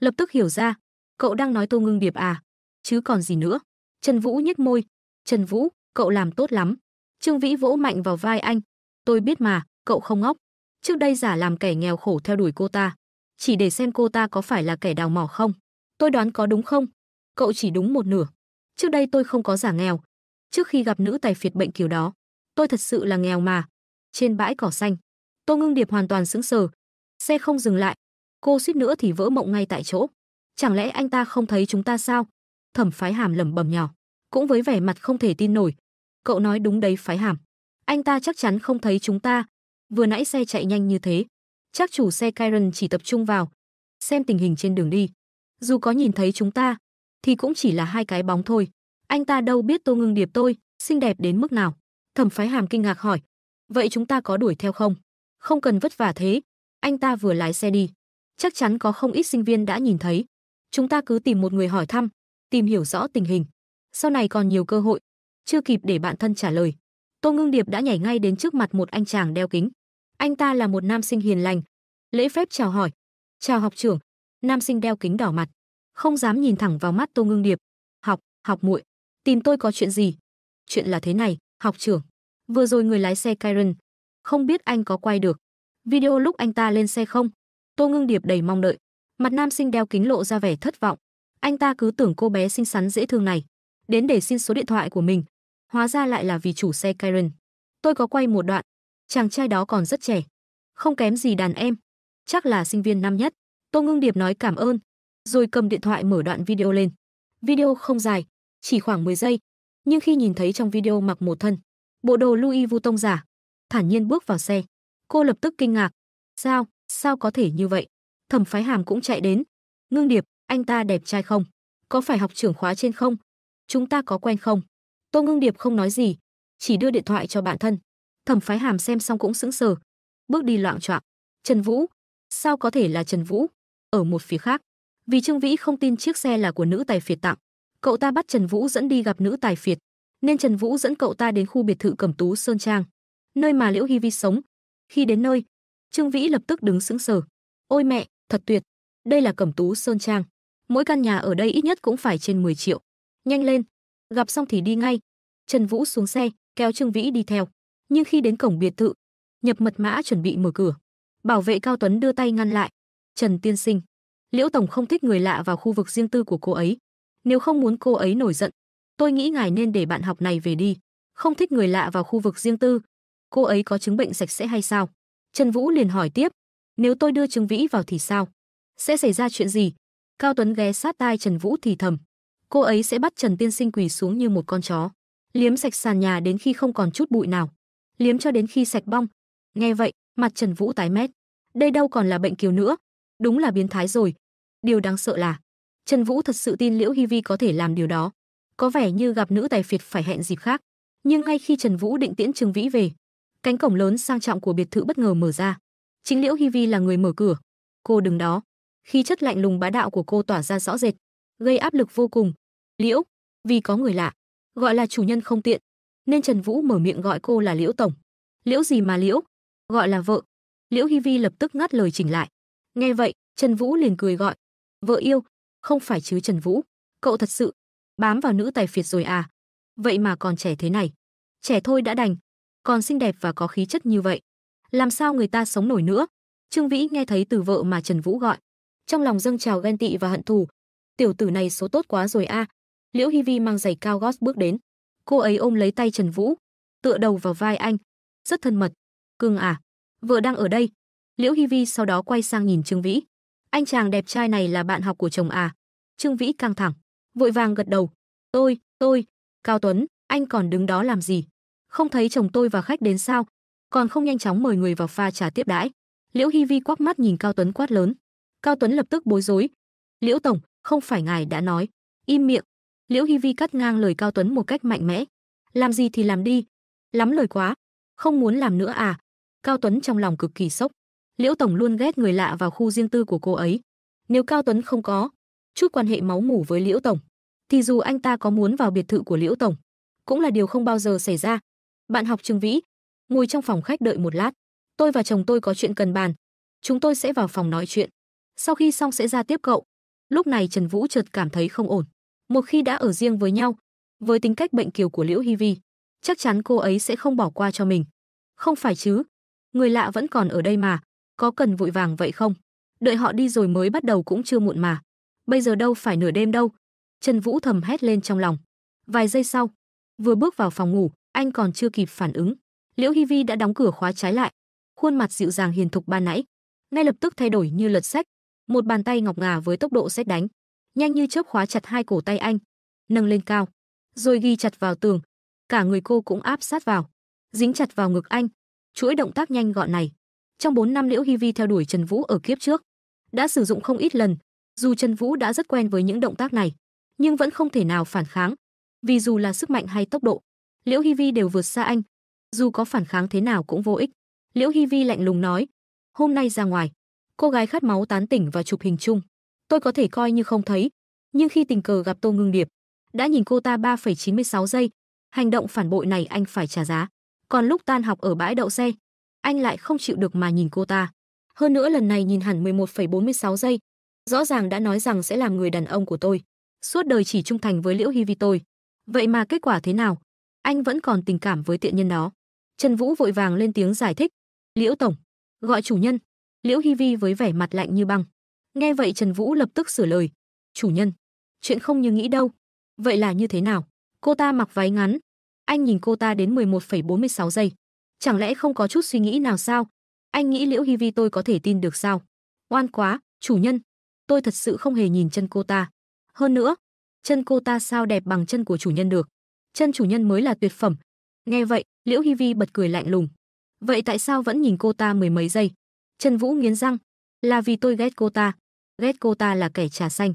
lập tức hiểu ra, cậu đang nói Tô Ngưng Điệp à, chứ còn gì nữa. Trần Vũ nhếch môi, "Trần Vũ, cậu làm tốt lắm." Trương Vĩ vỗ mạnh vào vai anh, "Tôi biết mà, cậu không ngốc." Trước đây giả làm kẻ nghèo khổ theo đuổi cô ta, chỉ để xem cô ta có phải là kẻ đào mỏ không. Tôi đoán có đúng không? Cậu chỉ đúng một nửa. Trước đây tôi không có giả nghèo. Trước khi gặp nữ tài phiệt bệnh kiểu đó, tôi thật sự là nghèo mà. Trên bãi cỏ xanh, Tô Ngưng Điệp hoàn toàn sững sờ. Xe không dừng lại, cô suýt nữa thì vỡ mộng ngay tại chỗ. Chẳng lẽ anh ta không thấy chúng ta sao? Thẩm Phái Hàm lẩm bẩm nhỏ, cũng với vẻ mặt không thể tin nổi. Cậu nói đúng đấy Phái Hàm, anh ta chắc chắn không thấy chúng ta, Vừa nãy xe chạy nhanh như thế, chắc chủ xe Kyron chỉ tập trung vào xem tình hình trên đường đi. Dù có nhìn thấy chúng ta, thì cũng chỉ là hai cái bóng thôi. Anh ta đâu biết Tô Ngưng Điệp tôi, xinh đẹp đến mức nào. Thẩm Phái Hàm kinh ngạc hỏi, vậy chúng ta có đuổi theo không? Không cần vất vả thế, anh ta vừa lái xe đi. Chắc chắn có không ít sinh viên đã nhìn thấy. Chúng ta cứ tìm một người hỏi thăm, tìm hiểu rõ tình hình. Sau này còn nhiều cơ hội, chưa kịp để bạn thân trả lời. Tô Ngưng Điệp đã nhảy ngay đến trước mặt một anh chàng đeo kính. Anh ta là một nam sinh hiền lành, lễ phép chào hỏi. "Chào học trưởng." Nam sinh đeo kính đỏ mặt, không dám nhìn thẳng vào mắt Tô Ngưng Điệp. "Học, học muội, tìm tôi có chuyện gì?" "Chuyện là thế này, học trưởng. Vừa rồi người lái xe Karen, không biết anh có quay được video lúc anh ta lên xe không?" Tô Ngưng Điệp đầy mong đợi. Mặt nam sinh đeo kính lộ ra vẻ thất vọng. Anh ta cứ tưởng cô bé xinh xắn dễ thương này đến để xin số điện thoại của mình, hóa ra lại là vì chủ xe Karen. Tôi có quay một đoạn, chàng trai đó còn rất trẻ, không kém gì đàn em, chắc là sinh viên năm nhất. Tô Ngưng Điệp nói cảm ơn, rồi cầm điện thoại mở đoạn video lên. Video không dài, chỉ khoảng 10 giây, nhưng khi nhìn thấy trong video mặc một thân bộ đồ Louis Vuitton giả, thản nhiên bước vào xe, cô lập tức kinh ngạc. Sao, sao có thể như vậy? Thẩm Phái Hàm cũng chạy đến. Ngưng Điệp, anh ta đẹp trai không? Có phải học trưởng khóa trên không? Chúng ta có quen không? Tô Ngưng Điệp không nói gì, chỉ đưa điện thoại cho bạn thân. Thẩm Phái Hàm xem xong cũng sững sờ, bước đi loạn choạng. Trần Vũ, sao có thể là Trần Vũ? Ở một phía khác, vì Trương Vĩ không tin chiếc xe là của nữ tài phiệt tặng, cậu ta bắt Trần Vũ dẫn đi gặp nữ tài phiệt, nên Trần Vũ dẫn cậu ta đến khu biệt thự Cẩm Tú Sơn Trang, nơi mà Liễu Hi Vi sống. Khi đến nơi, Trương Vĩ lập tức đứng sững sờ. Ôi mẹ, thật tuyệt, đây là Cẩm Tú Sơn Trang. Mỗi căn nhà ở đây ít nhất cũng phải trên 10 triệu. Nhanh lên, gặp xong thì đi ngay. Trần Vũ xuống xe, kéo Trương Vĩ đi theo nhưng khi đến cổng biệt thự, nhập mật mã chuẩn bị mở cửa, bảo vệ Cao Tuấn đưa tay ngăn lại. "Trần tiên sinh, Liễu tổng không thích người lạ vào khu vực riêng tư của cô ấy, nếu không muốn cô ấy nổi giận, tôi nghĩ ngài nên để bạn học này về đi, không thích người lạ vào khu vực riêng tư. Cô ấy có chứng bệnh sạch sẽ hay sao?" Trần Vũ liền hỏi tiếp, "Nếu tôi đưa Trương Vĩ vào thì sao? Sẽ xảy ra chuyện gì?" Cao Tuấn ghé sát tai Trần Vũ thì thầm, "Cô ấy sẽ bắt Trần tiên sinh quỳ xuống như một con chó." liếm sạch sàn nhà đến khi không còn chút bụi nào liếm cho đến khi sạch bong. Nghe vậy, mặt Trần Vũ tái mét. Đây đâu còn là bệnh kiều nữa, đúng là biến thái rồi. Điều đáng sợ là, Trần Vũ thật sự tin Liễu Hi Vi có thể làm điều đó. Có vẻ như gặp nữ tài phiệt phải hẹn dịp khác, nhưng ngay khi Trần Vũ định tiễn Trương Vĩ về, cánh cổng lớn sang trọng của biệt thự bất ngờ mở ra. Chính Liễu Hi Vi là người mở cửa. Cô đứng đó, khi chất lạnh lùng bá đạo của cô tỏa ra rõ rệt, gây áp lực vô cùng. Liễu, vì có người lạ, gọi là chủ nhân không tiện, nên Trần Vũ mở miệng gọi cô là Liễu tổng. Liễu gì mà Liễu? Gọi là vợ. Liễu Hi Vi lập tức ngắt lời chỉnh lại. Nghe vậy, Trần Vũ liền cười gọi, "Vợ yêu, không phải chứ Trần Vũ, cậu thật sự bám vào nữ tài phiệt rồi à? Vậy mà còn trẻ thế này, trẻ thôi đã đành, còn xinh đẹp và có khí chất như vậy, làm sao người ta sống nổi nữa?" Trương Vĩ nghe thấy từ vợ mà Trần Vũ gọi, trong lòng dâng trào ghen tị và hận thù. Tiểu tử này số tốt quá rồi a. À. Liễu Hi Vi mang giày cao gót bước đến, Cô ấy ôm lấy tay Trần Vũ, tựa đầu vào vai anh, rất thân mật. "Cưng à, vợ đang ở đây." Liễu Hi Vi sau đó quay sang nhìn Trương Vĩ. "Anh chàng đẹp trai này là bạn học của chồng à?" Trương Vĩ căng thẳng, vội vàng gật đầu. "Tôi, tôi, Cao Tuấn, anh còn đứng đó làm gì? Không thấy chồng tôi và khách đến sao? Còn không nhanh chóng mời người vào pha trà tiếp đãi." Liễu Hi Vi quắc mắt nhìn Cao Tuấn quát lớn. Cao Tuấn lập tức bối rối. "Liễu tổng, không phải ngài đã nói?" Im miệng, Liễu Hi Vi cắt ngang lời Cao Tuấn một cách mạnh mẽ. Làm gì thì làm đi. Lắm lời quá. Không muốn làm nữa à? Cao Tuấn trong lòng cực kỳ sốc. Liễu Tổng luôn ghét người lạ vào khu riêng tư của cô ấy. Nếu Cao Tuấn không có chút quan hệ máu mủ với Liễu Tổng, thì dù anh ta có muốn vào biệt thự của Liễu Tổng, cũng là điều không bao giờ xảy ra. Bạn học Trương Vĩ, ngồi trong phòng khách đợi một lát. Tôi và chồng tôi có chuyện cần bàn. Chúng tôi sẽ vào phòng nói chuyện. Sau khi xong sẽ ra tiếp cậu. Lúc này Trần Vũ chợt cảm thấy không ổn. Một khi đã ở riêng với nhau, với tính cách bệnh kiều của Liễu Hi Vi, chắc chắn cô ấy sẽ không bỏ qua cho mình. Không phải chứ? Người lạ vẫn còn ở đây mà, có cần vội vàng vậy không? Đợi họ đi rồi mới bắt đầu cũng chưa muộn mà. Bây giờ đâu phải nửa đêm đâu. Trần Vũ thầm hét lên trong lòng. Vài giây sau, vừa bước vào phòng ngủ, anh còn chưa kịp phản ứng. Liễu Hi Vi đã đóng cửa khóa trái lại. Khuôn mặt dịu dàng hiền thục ba nãy, ngay lập tức thay đổi như lật sách. Một bàn tay ngọc ngà với tốc độ xét đánh nhanh như chớp khóa chặt hai cổ tay anh, nâng lên cao, rồi ghi chặt vào tường. Cả người cô cũng áp sát vào, dính chặt vào ngực anh. Chuỗi động tác nhanh gọn này, trong 4 năm Liễu Hi Vi theo đuổi Trần Vũ ở kiếp trước, đã sử dụng không ít lần, dù Trần Vũ đã rất quen với những động tác này, nhưng vẫn không thể nào phản kháng, vì dù là sức mạnh hay tốc độ, Liễu Hi Vi đều vượt xa anh, dù có phản kháng thế nào cũng vô ích. Liễu Hi Vi lạnh lùng nói, "Hôm nay ra ngoài." Cô gái khát máu tán tỉnh và chụp hình chung tôi có thể coi như không thấy. Nhưng khi tình cờ gặp Tô Ngưng Điệp, đã nhìn cô ta 3,96 giây, hành động phản bội này anh phải trả giá. Còn lúc tan học ở bãi đậu xe, anh lại không chịu được mà nhìn cô ta. Hơn nữa lần này nhìn hẳn 11,46 giây, rõ ràng đã nói rằng sẽ làm người đàn ông của tôi, suốt đời chỉ trung thành với Liễu Hi Vi tôi. Vậy mà kết quả thế nào? Anh vẫn còn tình cảm với tiện nhân đó. Trần Vũ vội vàng lên tiếng giải thích, "Liễu tổng, gọi chủ nhân." Liễu Hi Vi với vẻ mặt lạnh như băng, Nghe vậy Trần Vũ lập tức sửa lời. Chủ nhân, chuyện không như nghĩ đâu. Vậy là như thế nào? Cô ta mặc váy ngắn. Anh nhìn cô ta đến 11,46 giây. Chẳng lẽ không có chút suy nghĩ nào sao? Anh nghĩ Liễu Hi Vi tôi có thể tin được sao? Oan quá, chủ nhân. Tôi thật sự không hề nhìn chân cô ta. Hơn nữa, chân cô ta sao đẹp bằng chân của chủ nhân được? Chân chủ nhân mới là tuyệt phẩm. Nghe vậy, Liễu Hi Vi bật cười lạnh lùng. Vậy tại sao vẫn nhìn cô ta mười mấy giây? Trần Vũ nghiến răng, là vì tôi ghét cô ta. Ghét cô ta là kẻ trà xanh.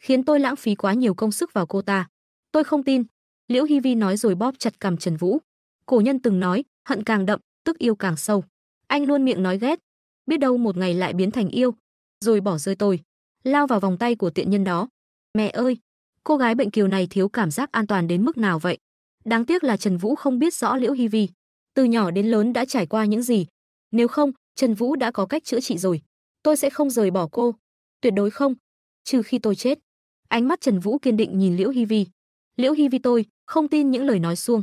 Khiến tôi lãng phí quá nhiều công sức vào cô ta. Tôi không tin. Liễu Hi Vi nói rồi bóp chặt cầm Trần Vũ. Cổ nhân từng nói, hận càng đậm, tức yêu càng sâu. Anh luôn miệng nói ghét. Biết đâu một ngày lại biến thành yêu. Rồi bỏ rơi tôi. Lao vào vòng tay của tiện nhân đó. Mẹ ơi! Cô gái bệnh kiều này thiếu cảm giác an toàn đến mức nào vậy? Đáng tiếc là Trần Vũ không biết rõ Liễu Hi Vi. Từ nhỏ đến lớn đã trải qua những gì. Nếu không, Trần Vũ đã có cách chữa trị rồi. Tôi sẽ không rời bỏ cô. Tuyệt đối không. Trừ khi tôi chết. Ánh mắt Trần Vũ kiên định nhìn Liễu Hy Vi. Liễu Hy Vi tôi, không tin những lời nói suông.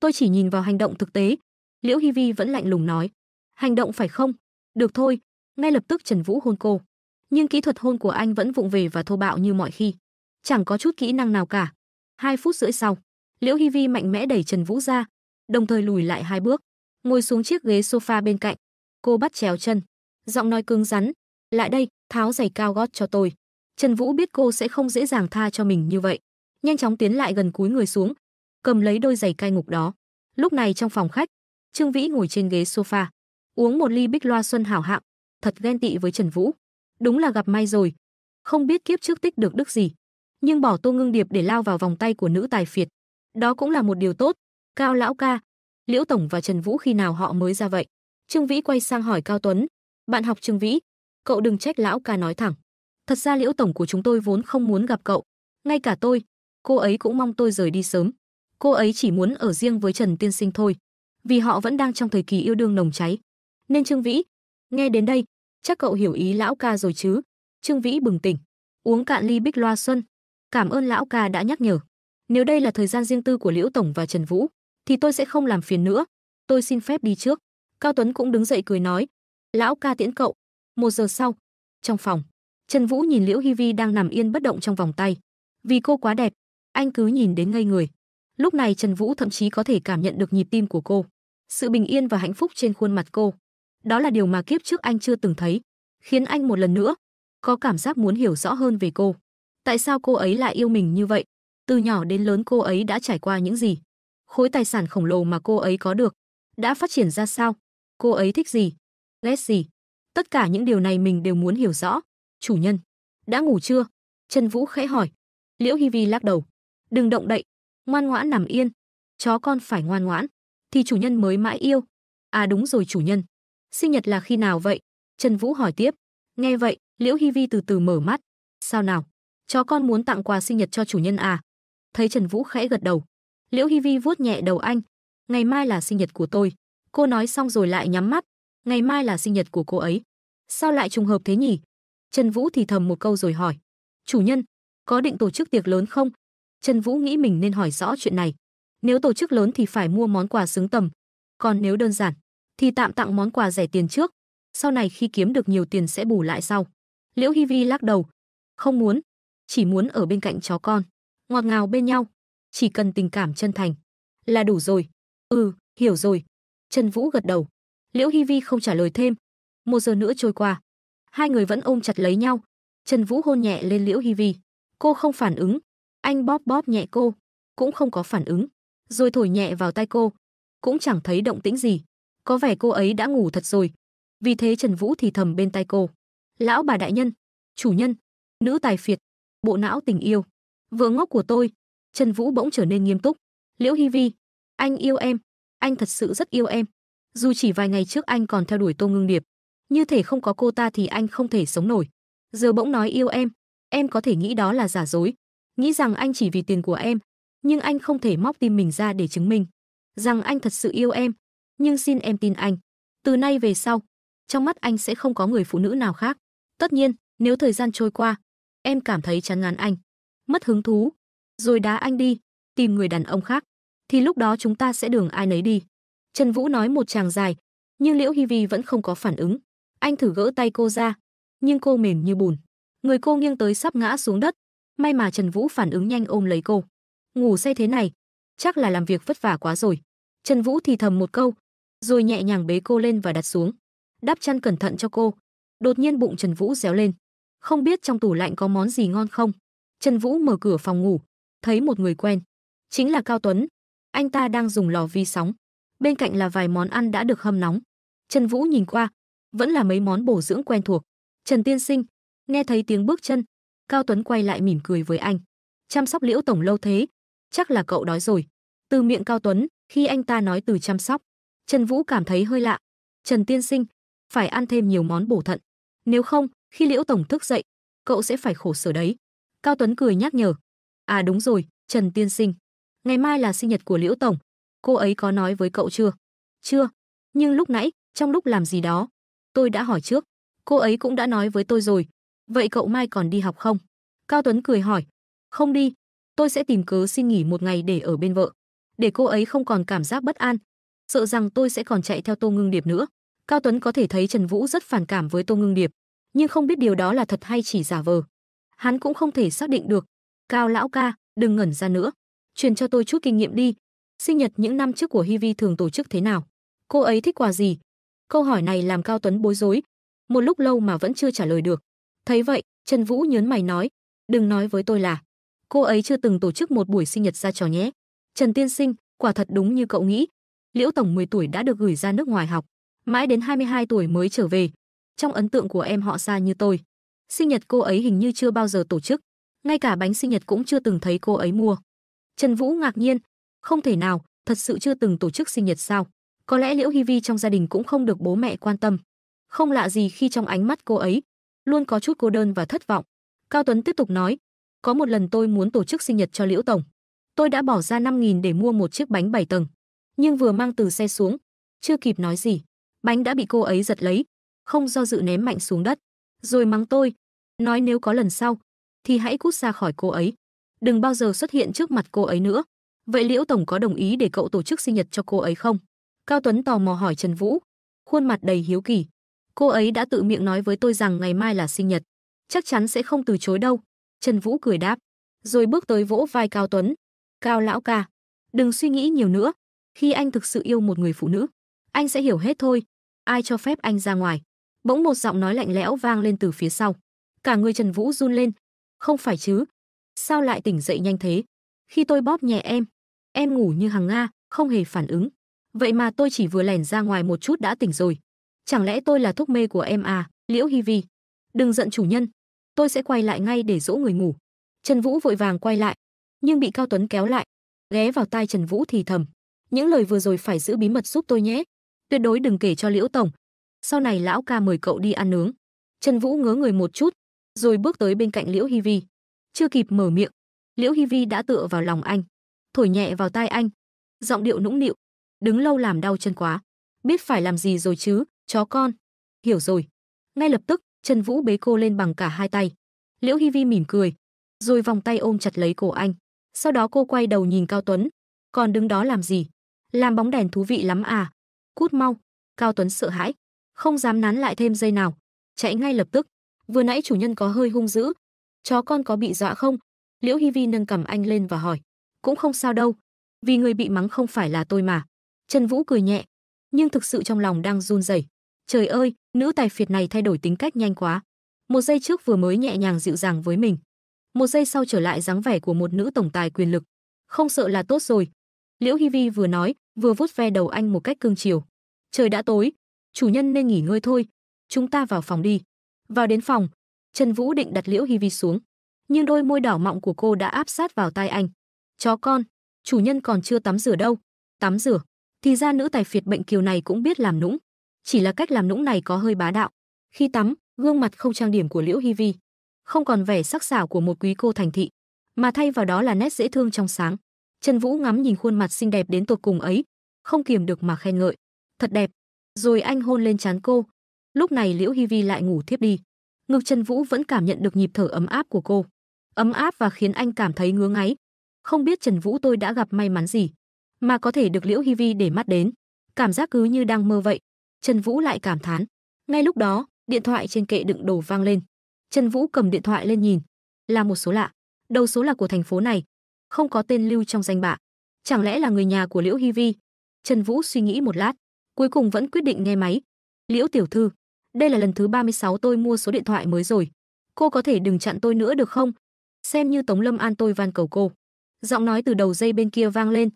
Tôi chỉ nhìn vào hành động thực tế. Liễu Hy Vi vẫn lạnh lùng nói. Hành động phải không? Được thôi. Ngay lập tức Trần Vũ hôn cô. Nhưng kỹ thuật hôn của anh vẫn vụng về và thô bạo như mọi khi. Chẳng có chút kỹ năng nào cả. Hai phút rưỡi sau, Liễu Hy Vi mạnh mẽ đẩy Trần Vũ ra, đồng thời lùi lại hai bước, ngồi xuống chiếc ghế sofa bên cạnh. Cô bắt chéo chân, giọng nói cứng rắn, lại đây tháo giày cao gót cho tôi trần vũ biết cô sẽ không dễ dàng tha cho mình như vậy nhanh chóng tiến lại gần cúi người xuống cầm lấy đôi giày cai ngục đó lúc này trong phòng khách trương vĩ ngồi trên ghế sofa uống một ly bích loa xuân hảo hạng thật ghen tị với trần vũ đúng là gặp may rồi không biết kiếp trước tích được đức gì nhưng bỏ tô ngưng điệp để lao vào vòng tay của nữ tài phiệt đó cũng là một điều tốt cao lão ca liễu tổng và trần vũ khi nào họ mới ra vậy trương vĩ quay sang hỏi cao tuấn bạn học trương vĩ cậu đừng trách lão ca nói thẳng. Thật ra liễu tổng của chúng tôi vốn không muốn gặp cậu. Ngay cả tôi, cô ấy cũng mong tôi rời đi sớm. Cô ấy chỉ muốn ở riêng với Trần Tiên Sinh thôi. Vì họ vẫn đang trong thời kỳ yêu đương nồng cháy. Nên Trương Vĩ, nghe đến đây, chắc cậu hiểu ý lão ca rồi chứ. Trương Vĩ bừng tỉnh, uống cạn ly bích loa xuân. Cảm ơn lão ca đã nhắc nhở. Nếu đây là thời gian riêng tư của Liễu Tổng và Trần Vũ, thì tôi sẽ không làm phiền nữa. Tôi xin phép đi trước. Cao Tuấn cũng đứng dậy cười nói. Lão ca tiễn cậu, một giờ sau, trong phòng, Trần Vũ nhìn Liễu Hi Vi đang nằm yên bất động trong vòng tay. Vì cô quá đẹp, anh cứ nhìn đến ngây người. Lúc này Trần Vũ thậm chí có thể cảm nhận được nhịp tim của cô, sự bình yên và hạnh phúc trên khuôn mặt cô. Đó là điều mà kiếp trước anh chưa từng thấy, khiến anh một lần nữa có cảm giác muốn hiểu rõ hơn về cô. Tại sao cô ấy lại yêu mình như vậy? Từ nhỏ đến lớn cô ấy đã trải qua những gì? Khối tài sản khổng lồ mà cô ấy có được đã phát triển ra sao? Cô ấy thích gì? Ghét gì? Tất cả những điều này mình đều muốn hiểu rõ. Chủ nhân, đã ngủ chưa? Trần Vũ khẽ hỏi. Liễu Hi Vi lắc đầu. Đừng động đậy, ngoan ngoãn nằm yên. Chó con phải ngoan ngoãn, thì chủ nhân mới mãi yêu. À đúng rồi chủ nhân, sinh nhật là khi nào vậy? Trần Vũ hỏi tiếp. Nghe vậy, Liễu Hi Vi từ từ mở mắt. Sao nào? Chó con muốn tặng quà sinh nhật cho chủ nhân à? Thấy Trần Vũ khẽ gật đầu. Liễu Hi Vi vuốt nhẹ đầu anh. Ngày mai là sinh nhật của tôi. Cô nói xong rồi lại nhắm mắt, Ngày mai là sinh nhật của cô ấy. Sao lại trùng hợp thế nhỉ? Trần Vũ thì thầm một câu rồi hỏi. Chủ nhân, có định tổ chức tiệc lớn không? Trần Vũ nghĩ mình nên hỏi rõ chuyện này. Nếu tổ chức lớn thì phải mua món quà xứng tầm. Còn nếu đơn giản, thì tạm tặng món quà rẻ tiền trước. Sau này khi kiếm được nhiều tiền sẽ bù lại sau. Liễu Hi Vi lắc đầu. Không muốn, chỉ muốn ở bên cạnh chó con. Ngọt ngào bên nhau, chỉ cần tình cảm chân thành. Là đủ rồi. Ừ, hiểu rồi. Trần Vũ gật đầu. Liễu Hi Vi không trả lời thêm. Một giờ nữa trôi qua, hai người vẫn ôm chặt lấy nhau. Trần Vũ hôn nhẹ lên Liễu Hi Vi. Cô không phản ứng, anh bóp bóp nhẹ cô, cũng không có phản ứng, rồi thổi nhẹ vào tai cô, cũng chẳng thấy động tĩnh gì, có vẻ cô ấy đã ngủ thật rồi. Vì thế Trần Vũ thì thầm bên tai cô, "Lão bà đại nhân, chủ nhân, nữ tài phiệt, bộ não tình yêu, vừa ngốc của tôi." Trần Vũ bỗng trở nên nghiêm túc, "Liễu Hi Vi, anh yêu em, anh thật sự rất yêu em." Dù chỉ vài ngày trước anh còn theo đuổi Tô Ngưng Điệp, như thể không có cô ta thì anh không thể sống nổi. Giờ bỗng nói yêu em, em có thể nghĩ đó là giả dối, nghĩ rằng anh chỉ vì tiền của em, nhưng anh không thể móc tim mình ra để chứng minh rằng anh thật sự yêu em, nhưng xin em tin anh, từ nay về sau, trong mắt anh sẽ không có người phụ nữ nào khác. Tất nhiên, nếu thời gian trôi qua, em cảm thấy chán ngán anh, mất hứng thú, rồi đá anh đi, tìm người đàn ông khác, thì lúc đó chúng ta sẽ đường ai nấy đi. Trần Vũ nói một tràng dài, nhưng Liễu Hi Vi vẫn không có phản ứng. Anh thử gỡ tay cô ra, nhưng cô mềm như bùn. Người cô nghiêng tới sắp ngã xuống đất, may mà Trần Vũ phản ứng nhanh ôm lấy cô. Ngủ say thế này, chắc là làm việc vất vả quá rồi. Trần Vũ thì thầm một câu, rồi nhẹ nhàng bế cô lên và đặt xuống. Đắp chăn cẩn thận cho cô. Đột nhiên bụng Trần Vũ réo lên. Không biết trong tủ lạnh có món gì ngon không? Trần Vũ mở cửa phòng ngủ, thấy một người quen. Chính là Cao Tuấn. Anh ta đang dùng lò vi sóng bên cạnh là vài món ăn đã được hâm nóng. Trần Vũ nhìn qua, vẫn là mấy món bổ dưỡng quen thuộc. Trần Tiên Sinh, nghe thấy tiếng bước chân, Cao Tuấn quay lại mỉm cười với anh. Chăm sóc Liễu tổng lâu thế, chắc là cậu đói rồi. Từ miệng Cao Tuấn, khi anh ta nói từ chăm sóc, Trần Vũ cảm thấy hơi lạ. Trần Tiên Sinh, phải ăn thêm nhiều món bổ thận, nếu không, khi Liễu tổng thức dậy, cậu sẽ phải khổ sở đấy. Cao Tuấn cười nhắc nhở. À đúng rồi, Trần Tiên Sinh, ngày mai là sinh nhật của Liễu tổng, cô ấy có nói với cậu chưa? Chưa, nhưng lúc nãy, trong lúc làm gì đó, tôi đã hỏi trước, cô ấy cũng đã nói với tôi rồi. Vậy cậu mai còn đi học không? Cao Tuấn cười hỏi, không đi, tôi sẽ tìm cớ xin nghỉ một ngày để ở bên vợ, để cô ấy không còn cảm giác bất an, sợ rằng tôi sẽ còn chạy theo Tô Ngưng Điệp nữa. Cao Tuấn có thể thấy Trần Vũ rất phản cảm với Tô Ngưng Điệp, nhưng không biết điều đó là thật hay chỉ giả vờ. Hắn cũng không thể xác định được. Cao lão ca, đừng ngẩn ra nữa, truyền cho tôi chút kinh nghiệm đi, sinh nhật những năm trước của Hi Vi thường tổ chức thế nào? Cô ấy thích quà gì? Câu hỏi này làm Cao Tuấn bối rối, một lúc lâu mà vẫn chưa trả lời được. Thấy vậy, Trần Vũ nhớn mày nói, đừng nói với tôi là cô ấy chưa từng tổ chức một buổi sinh nhật ra trò nhé. Trần Tiên Sinh, quả thật đúng như cậu nghĩ. Liễu Tổng 10 tuổi đã được gửi ra nước ngoài học, mãi đến 22 tuổi mới trở về. Trong ấn tượng của em họ xa như tôi, sinh nhật cô ấy hình như chưa bao giờ tổ chức, ngay cả bánh sinh nhật cũng chưa từng thấy cô ấy mua. Trần Vũ ngạc nhiên, không thể nào, thật sự chưa từng tổ chức sinh nhật sao? Có lẽ Liễu Hi Vi trong gia đình cũng không được bố mẹ quan tâm. Không lạ gì khi trong ánh mắt cô ấy luôn có chút cô đơn và thất vọng. Cao Tuấn tiếp tục nói, có một lần tôi muốn tổ chức sinh nhật cho Liễu tổng, tôi đã bỏ ra 5.000 để mua một chiếc bánh bảy tầng, nhưng vừa mang từ xe xuống, chưa kịp nói gì, bánh đã bị cô ấy giật lấy, không do dự ném mạnh xuống đất, rồi mắng tôi, nói nếu có lần sau thì hãy cút xa khỏi cô ấy, đừng bao giờ xuất hiện trước mặt cô ấy nữa. Vậy Liễu tổng có đồng ý để cậu tổ chức sinh nhật cho cô ấy không? Cao Tuấn tò mò hỏi Trần Vũ, khuôn mặt đầy hiếu kỳ. Cô ấy đã tự miệng nói với tôi rằng ngày mai là sinh nhật, chắc chắn sẽ không từ chối đâu. Trần Vũ cười đáp, rồi bước tới vỗ vai Cao Tuấn. Cao lão ca, đừng suy nghĩ nhiều nữa. Khi anh thực sự yêu một người phụ nữ, anh sẽ hiểu hết thôi. Ai cho phép anh ra ngoài? Bỗng một giọng nói lạnh lẽo vang lên từ phía sau. Cả người Trần Vũ run lên. Không phải chứ? Sao lại tỉnh dậy nhanh thế? Khi tôi bóp nhẹ em, Em ngủ như hàng Nga, không hề phản ứng. Vậy mà tôi chỉ vừa lẻn ra ngoài một chút đã tỉnh rồi. Chẳng lẽ tôi là thuốc mê của em à, Liễu Hi Vi? Đừng giận chủ nhân, tôi sẽ quay lại ngay để dỗ người ngủ. Trần Vũ vội vàng quay lại, nhưng bị Cao Tuấn kéo lại, ghé vào tai Trần Vũ thì thầm. Những lời vừa rồi phải giữ bí mật giúp tôi nhé. Tuyệt đối đừng kể cho Liễu Tổng. Sau này lão ca mời cậu đi ăn nướng. Trần Vũ ngớ người một chút, rồi bước tới bên cạnh Liễu Hi Vi. Chưa kịp mở miệng, Liễu Hi Vi đã tựa vào lòng anh thổi nhẹ vào tai anh, giọng điệu nũng nịu, đứng lâu làm đau chân quá, biết phải làm gì rồi chứ, chó con. Hiểu rồi. Ngay lập tức, Trần Vũ bế cô lên bằng cả hai tay. Liễu Hi Vi mỉm cười, rồi vòng tay ôm chặt lấy cổ anh. Sau đó cô quay đầu nhìn Cao Tuấn, còn đứng đó làm gì? Làm bóng đèn thú vị lắm à? Cút mau. Cao Tuấn sợ hãi, không dám nán lại thêm giây nào, chạy ngay lập tức. Vừa nãy chủ nhân có hơi hung dữ, chó con có bị dọa không? Liễu Hi Vi nâng cầm anh lên và hỏi cũng không sao đâu, vì người bị mắng không phải là tôi mà. Trần Vũ cười nhẹ, nhưng thực sự trong lòng đang run rẩy. Trời ơi, nữ tài phiệt này thay đổi tính cách nhanh quá. Một giây trước vừa mới nhẹ nhàng dịu dàng với mình, một giây sau trở lại dáng vẻ của một nữ tổng tài quyền lực. Không sợ là tốt rồi. Liễu Hi Vi vừa nói, vừa vuốt ve đầu anh một cách cương chiều. Trời đã tối, chủ nhân nên nghỉ ngơi thôi, chúng ta vào phòng đi. Vào đến phòng, Trần Vũ định đặt Liễu Hi Vi xuống, nhưng đôi môi đỏ mọng của cô đã áp sát vào tai anh. Chó con, chủ nhân còn chưa tắm rửa đâu. Tắm rửa. Thì ra nữ tài phiệt bệnh kiều này cũng biết làm nũng. Chỉ là cách làm nũng này có hơi bá đạo. Khi tắm, gương mặt không trang điểm của Liễu Hi Vi, không còn vẻ sắc sảo của một quý cô thành thị, mà thay vào đó là nét dễ thương trong sáng. Trần Vũ ngắm nhìn khuôn mặt xinh đẹp đến tột cùng ấy, không kiềm được mà khen ngợi. Thật đẹp. Rồi anh hôn lên trán cô. Lúc này Liễu Hi Vi lại ngủ thiếp đi. Ngực Trần Vũ vẫn cảm nhận được nhịp thở ấm áp của cô. Ấm áp và khiến anh cảm thấy ngứa ngáy, không biết Trần Vũ tôi đã gặp may mắn gì, mà có thể được Liễu Hi Vi để mắt đến. Cảm giác cứ như đang mơ vậy. Trần Vũ lại cảm thán. Ngay lúc đó, điện thoại trên kệ đựng đồ vang lên. Trần Vũ cầm điện thoại lên nhìn, là một số lạ, đầu số là của thành phố này, không có tên lưu trong danh bạ. Chẳng lẽ là người nhà của Liễu Hi Vi? Trần Vũ suy nghĩ một lát, cuối cùng vẫn quyết định nghe máy. Liễu tiểu thư, đây là lần thứ 36 tôi mua số điện thoại mới rồi. Cô có thể đừng chặn tôi nữa được không? Xem như Tống Lâm An tôi van cầu cô. Giọng nói từ đầu dây bên kia vang lên,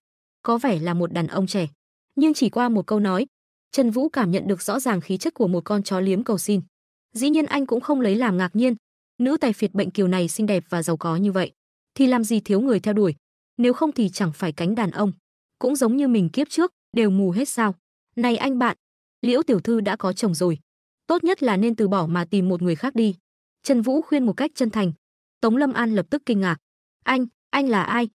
có vẻ là một đàn ông trẻ, nhưng chỉ qua một câu nói, Trần Vũ cảm nhận được rõ ràng khí chất của một con chó liếm cầu xin. Dĩ nhiên anh cũng không lấy làm ngạc nhiên, nữ tài phiệt bệnh kiều này xinh đẹp và giàu có như vậy, thì làm gì thiếu người theo đuổi, nếu không thì chẳng phải cánh đàn ông, cũng giống như mình kiếp trước, đều mù hết sao? Này anh bạn, Liễu tiểu thư đã có chồng rồi, tốt nhất là nên từ bỏ mà tìm một người khác đi." Trần Vũ khuyên một cách chân thành. Tống Lâm An lập tức kinh ngạc. "Anh, anh là ai?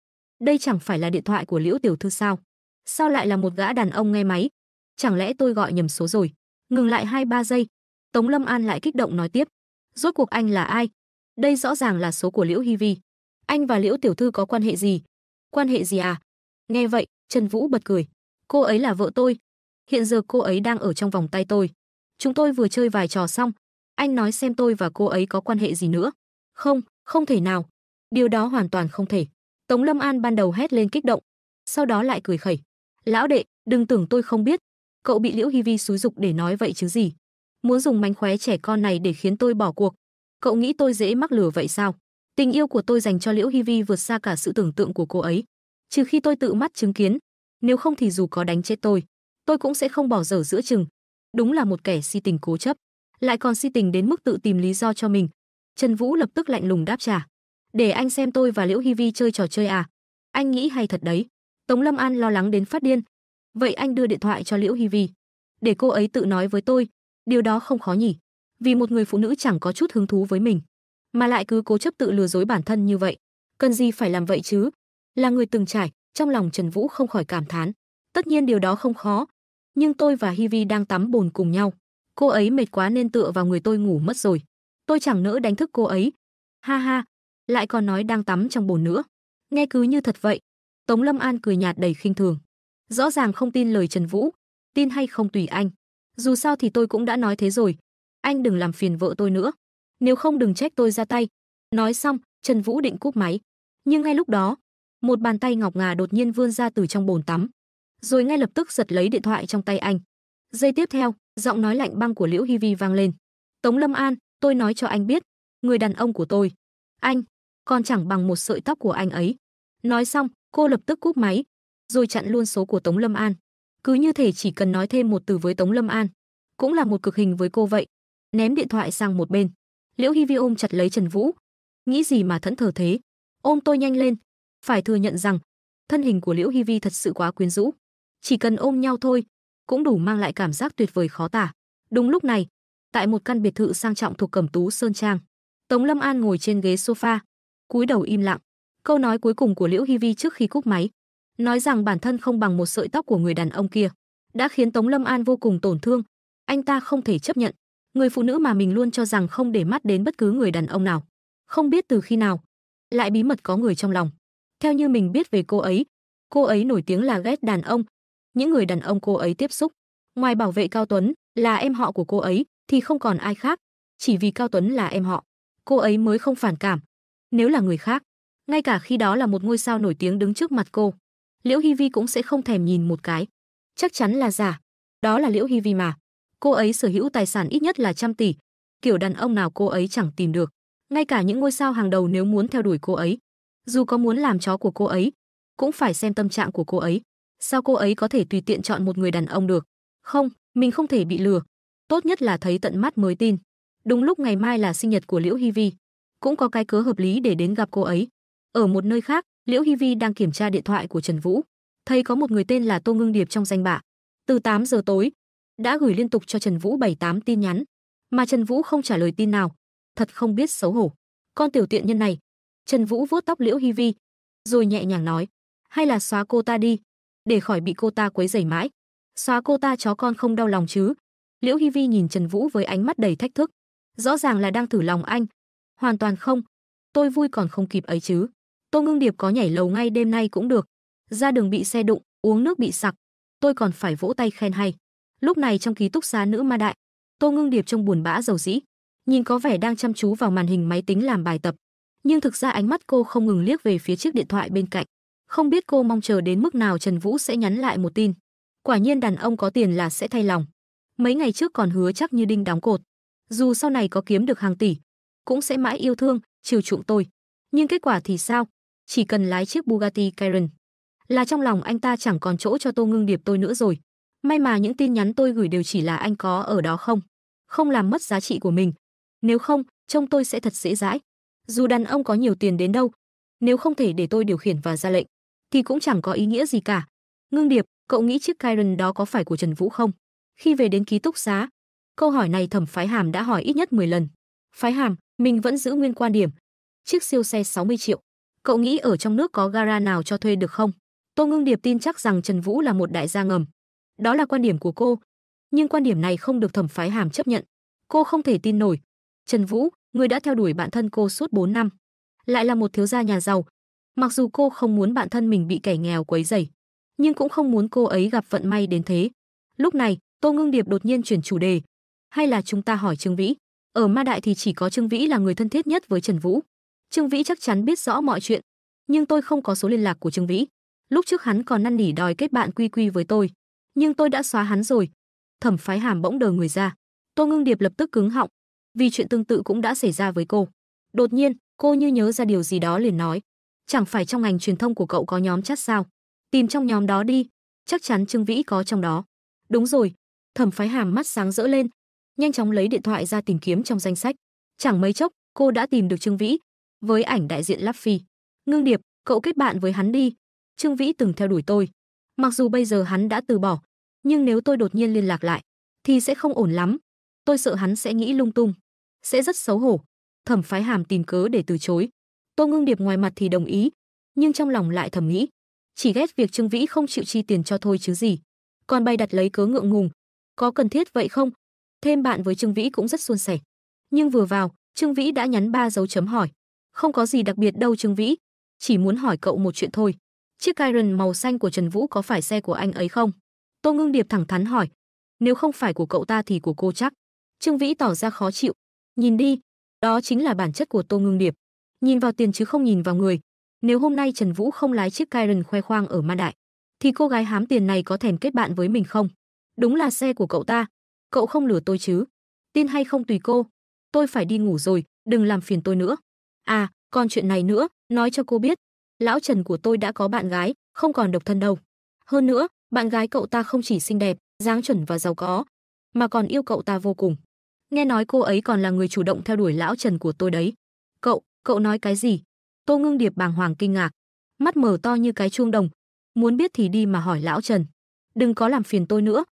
Đây chẳng phải là điện thoại của Liễu tiểu thư sao? Sao lại là một gã đàn ông nghe máy? Chẳng lẽ tôi gọi nhầm số rồi? Ngừng lại hai ba giây, Tống Lâm An lại kích động nói tiếp, rốt cuộc anh là ai? Đây rõ ràng là số của Liễu Hi Vi. Anh và Liễu tiểu thư có quan hệ gì? Quan hệ gì à? Nghe vậy, Trần Vũ bật cười. Cô ấy là vợ tôi. Hiện giờ cô ấy đang ở trong vòng tay tôi. Chúng tôi vừa chơi vài trò xong. Anh nói xem tôi và cô ấy có quan hệ gì nữa. Không, không thể nào. Điều đó hoàn toàn không thể. Tống Lâm An ban đầu hét lên kích động, sau đó lại cười khẩy. Lão đệ, đừng tưởng tôi không biết. Cậu bị Liễu Hi Vi xúi dục để nói vậy chứ gì. Muốn dùng mánh khóe trẻ con này để khiến tôi bỏ cuộc. Cậu nghĩ tôi dễ mắc lừa vậy sao? Tình yêu của tôi dành cho Liễu Hi Vi vượt xa cả sự tưởng tượng của cô ấy. Trừ khi tôi tự mắt chứng kiến, nếu không thì dù có đánh chết tôi, tôi cũng sẽ không bỏ dở giữa chừng. Đúng là một kẻ si tình cố chấp, lại còn si tình đến mức tự tìm lý do cho mình. Trần Vũ lập tức lạnh lùng đáp trả để anh xem tôi và Liễu Hi Vi chơi trò chơi à? Anh nghĩ hay thật đấy. Tống Lâm An lo lắng đến phát điên. Vậy anh đưa điện thoại cho Liễu Hi Vi, để cô ấy tự nói với tôi, điều đó không khó nhỉ? Vì một người phụ nữ chẳng có chút hứng thú với mình, mà lại cứ cố chấp tự lừa dối bản thân như vậy, cần gì phải làm vậy chứ? Là người từng trải, trong lòng Trần Vũ không khỏi cảm thán. Tất nhiên điều đó không khó, nhưng tôi và Hi Vi đang tắm bồn cùng nhau. Cô ấy mệt quá nên tựa vào người tôi ngủ mất rồi. Tôi chẳng nỡ đánh thức cô ấy. Ha ha, lại còn nói đang tắm trong bồn nữa. Nghe cứ như thật vậy. Tống Lâm An cười nhạt đầy khinh thường. Rõ ràng không tin lời Trần Vũ, tin hay không tùy anh. Dù sao thì tôi cũng đã nói thế rồi, anh đừng làm phiền vợ tôi nữa, nếu không đừng trách tôi ra tay. Nói xong, Trần Vũ định cúp máy, nhưng ngay lúc đó, một bàn tay ngọc ngà đột nhiên vươn ra từ trong bồn tắm, rồi ngay lập tức giật lấy điện thoại trong tay anh. Giây tiếp theo, giọng nói lạnh băng của Liễu Hi Vi vang lên. "Tống Lâm An, tôi nói cho anh biết, người đàn ông của tôi, anh còn chẳng bằng một sợi tóc của anh ấy. Nói xong, cô lập tức cúp máy, rồi chặn luôn số của Tống Lâm An. Cứ như thể chỉ cần nói thêm một từ với Tống Lâm An, cũng là một cực hình với cô vậy. Ném điện thoại sang một bên. Liễu Hi Vi ôm chặt lấy Trần Vũ. Nghĩ gì mà thẫn thờ thế? Ôm tôi nhanh lên. Phải thừa nhận rằng, thân hình của Liễu Hi Vi thật sự quá quyến rũ. Chỉ cần ôm nhau thôi, cũng đủ mang lại cảm giác tuyệt vời khó tả. Đúng lúc này, tại một căn biệt thự sang trọng thuộc Cẩm Tú Sơn Trang, Tống Lâm An ngồi trên ghế sofa, cúi đầu im lặng. Câu nói cuối cùng của Liễu Hi Vi trước khi cúp máy, nói rằng bản thân không bằng một sợi tóc của người đàn ông kia, đã khiến Tống Lâm An vô cùng tổn thương, anh ta không thể chấp nhận, người phụ nữ mà mình luôn cho rằng không để mắt đến bất cứ người đàn ông nào, không biết từ khi nào, lại bí mật có người trong lòng. Theo như mình biết về cô ấy, cô ấy nổi tiếng là ghét đàn ông, những người đàn ông cô ấy tiếp xúc, ngoài bảo vệ Cao Tuấn là em họ của cô ấy thì không còn ai khác, chỉ vì Cao Tuấn là em họ, cô ấy mới không phản cảm, nếu là người khác, ngay cả khi đó là một ngôi sao nổi tiếng đứng trước mặt cô, Liễu Hi Vi cũng sẽ không thèm nhìn một cái. Chắc chắn là giả. Đó là Liễu Hi Vi mà. Cô ấy sở hữu tài sản ít nhất là trăm tỷ, kiểu đàn ông nào cô ấy chẳng tìm được. Ngay cả những ngôi sao hàng đầu nếu muốn theo đuổi cô ấy, dù có muốn làm chó của cô ấy, cũng phải xem tâm trạng của cô ấy. Sao cô ấy có thể tùy tiện chọn một người đàn ông được? Không, mình không thể bị lừa. Tốt nhất là thấy tận mắt mới tin. Đúng lúc ngày mai là sinh nhật của Liễu Hi Vi cũng có cái cớ hợp lý để đến gặp cô ấy. Ở một nơi khác, Liễu Hi Vi đang kiểm tra điện thoại của Trần Vũ, thấy có một người tên là Tô Ngưng Điệp trong danh bạ. Từ 8 giờ tối, đã gửi liên tục cho Trần Vũ 7-8 tin nhắn, mà Trần Vũ không trả lời tin nào, thật không biết xấu hổ. Con tiểu tiện nhân này, Trần Vũ vuốt tóc Liễu Hi Vi, rồi nhẹ nhàng nói, hay là xóa cô ta đi, để khỏi bị cô ta quấy rầy mãi. Xóa cô ta chó con không đau lòng chứ? Liễu Hi Vi nhìn Trần Vũ với ánh mắt đầy thách thức, rõ ràng là đang thử lòng anh, Hoàn toàn không. Tôi vui còn không kịp ấy chứ. Tô Ngưng Điệp có nhảy lầu ngay đêm nay cũng được. Ra đường bị xe đụng, uống nước bị sặc. Tôi còn phải vỗ tay khen hay. Lúc này trong ký túc xá nữ ma đại, Tô Ngưng Điệp trông buồn bã dầu dĩ. Nhìn có vẻ đang chăm chú vào màn hình máy tính làm bài tập. Nhưng thực ra ánh mắt cô không ngừng liếc về phía chiếc điện thoại bên cạnh. Không biết cô mong chờ đến mức nào Trần Vũ sẽ nhắn lại một tin. Quả nhiên đàn ông có tiền là sẽ thay lòng. Mấy ngày trước còn hứa chắc như đinh đóng cột. Dù sau này có kiếm được hàng tỷ, cũng sẽ mãi yêu thương, chiều chuộng tôi. Nhưng kết quả thì sao? Chỉ cần lái chiếc Bugatti Chiron là trong lòng anh ta chẳng còn chỗ cho Tô Ngưng Điệp tôi nữa rồi. May mà những tin nhắn tôi gửi đều chỉ là anh có ở đó không, không làm mất giá trị của mình. Nếu không, trông tôi sẽ thật dễ dãi. Dù đàn ông có nhiều tiền đến đâu, nếu không thể để tôi điều khiển và ra lệnh, thì cũng chẳng có ý nghĩa gì cả. Ngưng Điệp, cậu nghĩ chiếc Chiron đó có phải của Trần Vũ không? Khi về đến ký túc xá, câu hỏi này thẩm phái hàm đã hỏi ít nhất 10 lần. Phái hàm, mình vẫn giữ nguyên quan điểm. Chiếc siêu xe 60 triệu. Cậu nghĩ ở trong nước có gara nào cho thuê được không? Tô Ngưng Điệp tin chắc rằng Trần Vũ là một đại gia ngầm. Đó là quan điểm của cô. Nhưng quan điểm này không được thẩm phái hàm chấp nhận. Cô không thể tin nổi. Trần Vũ, người đã theo đuổi bạn thân cô suốt 4 năm. Lại là một thiếu gia nhà giàu. Mặc dù cô không muốn bạn thân mình bị kẻ nghèo quấy rầy, nhưng cũng không muốn cô ấy gặp vận may đến thế. Lúc này, Tô Ngưng Điệp đột nhiên chuyển chủ đề. Hay là chúng ta hỏi Trương Vĩ? Ở Ma Đại thì chỉ có Trương Vĩ là người thân thiết nhất với Trần Vũ. Trương Vĩ chắc chắn biết rõ mọi chuyện, nhưng tôi không có số liên lạc của Trương Vĩ. Lúc trước hắn còn năn nỉ đòi kết bạn quy quy với tôi, nhưng tôi đã xóa hắn rồi. Thẩm Phái Hàm bỗng đờ người ra. Tô Ngưng Điệp lập tức cứng họng, vì chuyện tương tự cũng đã xảy ra với cô. Đột nhiên, cô như nhớ ra điều gì đó liền nói, chẳng phải trong ngành truyền thông của cậu có nhóm chat sao? Tìm trong nhóm đó đi, chắc chắn Trương Vĩ có trong đó. Đúng rồi, Thẩm Phái Hàm mắt sáng rỡ lên, nhanh chóng lấy điện thoại ra tìm kiếm trong danh sách chẳng mấy chốc cô đã tìm được trương vĩ với ảnh đại diện lắp phi ngưng điệp cậu kết bạn với hắn đi trương vĩ từng theo đuổi tôi mặc dù bây giờ hắn đã từ bỏ nhưng nếu tôi đột nhiên liên lạc lại thì sẽ không ổn lắm tôi sợ hắn sẽ nghĩ lung tung sẽ rất xấu hổ thẩm phái hàm tìm cớ để từ chối tô ngưng điệp ngoài mặt thì đồng ý nhưng trong lòng lại thầm nghĩ chỉ ghét việc trương vĩ không chịu chi tiền cho thôi chứ gì còn bày đặt lấy cớ ngượng ngùng có cần thiết vậy không thêm bạn với Trương Vĩ cũng rất suôn sẻ. Nhưng vừa vào, Trương Vĩ đã nhắn ba dấu chấm hỏi. Không có gì đặc biệt đâu Trương Vĩ, chỉ muốn hỏi cậu một chuyện thôi. Chiếc Cayron màu xanh của Trần Vũ có phải xe của anh ấy không? Tô Ngưng Điệp thẳng thắn hỏi. Nếu không phải của cậu ta thì của cô chắc. Trương Vĩ tỏ ra khó chịu. Nhìn đi, đó chính là bản chất của Tô Ngưng Điệp. Nhìn vào tiền chứ không nhìn vào người. Nếu hôm nay Trần Vũ không lái chiếc Cayron khoe khoang ở ma Đại, thì cô gái hám tiền này có thèm kết bạn với mình không? Đúng là xe của cậu ta, cậu không lừa tôi chứ? Tin hay không tùy cô, tôi phải đi ngủ rồi, đừng làm phiền tôi nữa. À, còn chuyện này nữa, nói cho cô biết, lão Trần của tôi đã có bạn gái, không còn độc thân đâu. Hơn nữa, bạn gái cậu ta không chỉ xinh đẹp, dáng chuẩn và giàu có, mà còn yêu cậu ta vô cùng. Nghe nói cô ấy còn là người chủ động theo đuổi lão Trần của tôi đấy. Cậu, cậu nói cái gì? Tô Ngưng Điệp bàng hoàng kinh ngạc, mắt mở to như cái chuông đồng. Muốn biết thì đi mà hỏi lão Trần. Đừng có làm phiền tôi nữa.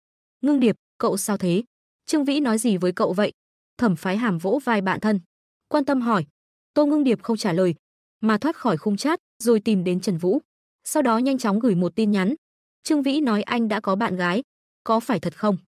Ngưng Điệp, cậu sao thế? Trương Vĩ nói gì với cậu vậy? Thẩm phái hàm vỗ vai bạn thân. Quan tâm hỏi. Tô Ngưng Điệp không trả lời, mà thoát khỏi khung chat rồi tìm đến Trần Vũ. Sau đó nhanh chóng gửi một tin nhắn. Trương Vĩ nói anh đã có bạn gái, có phải thật không?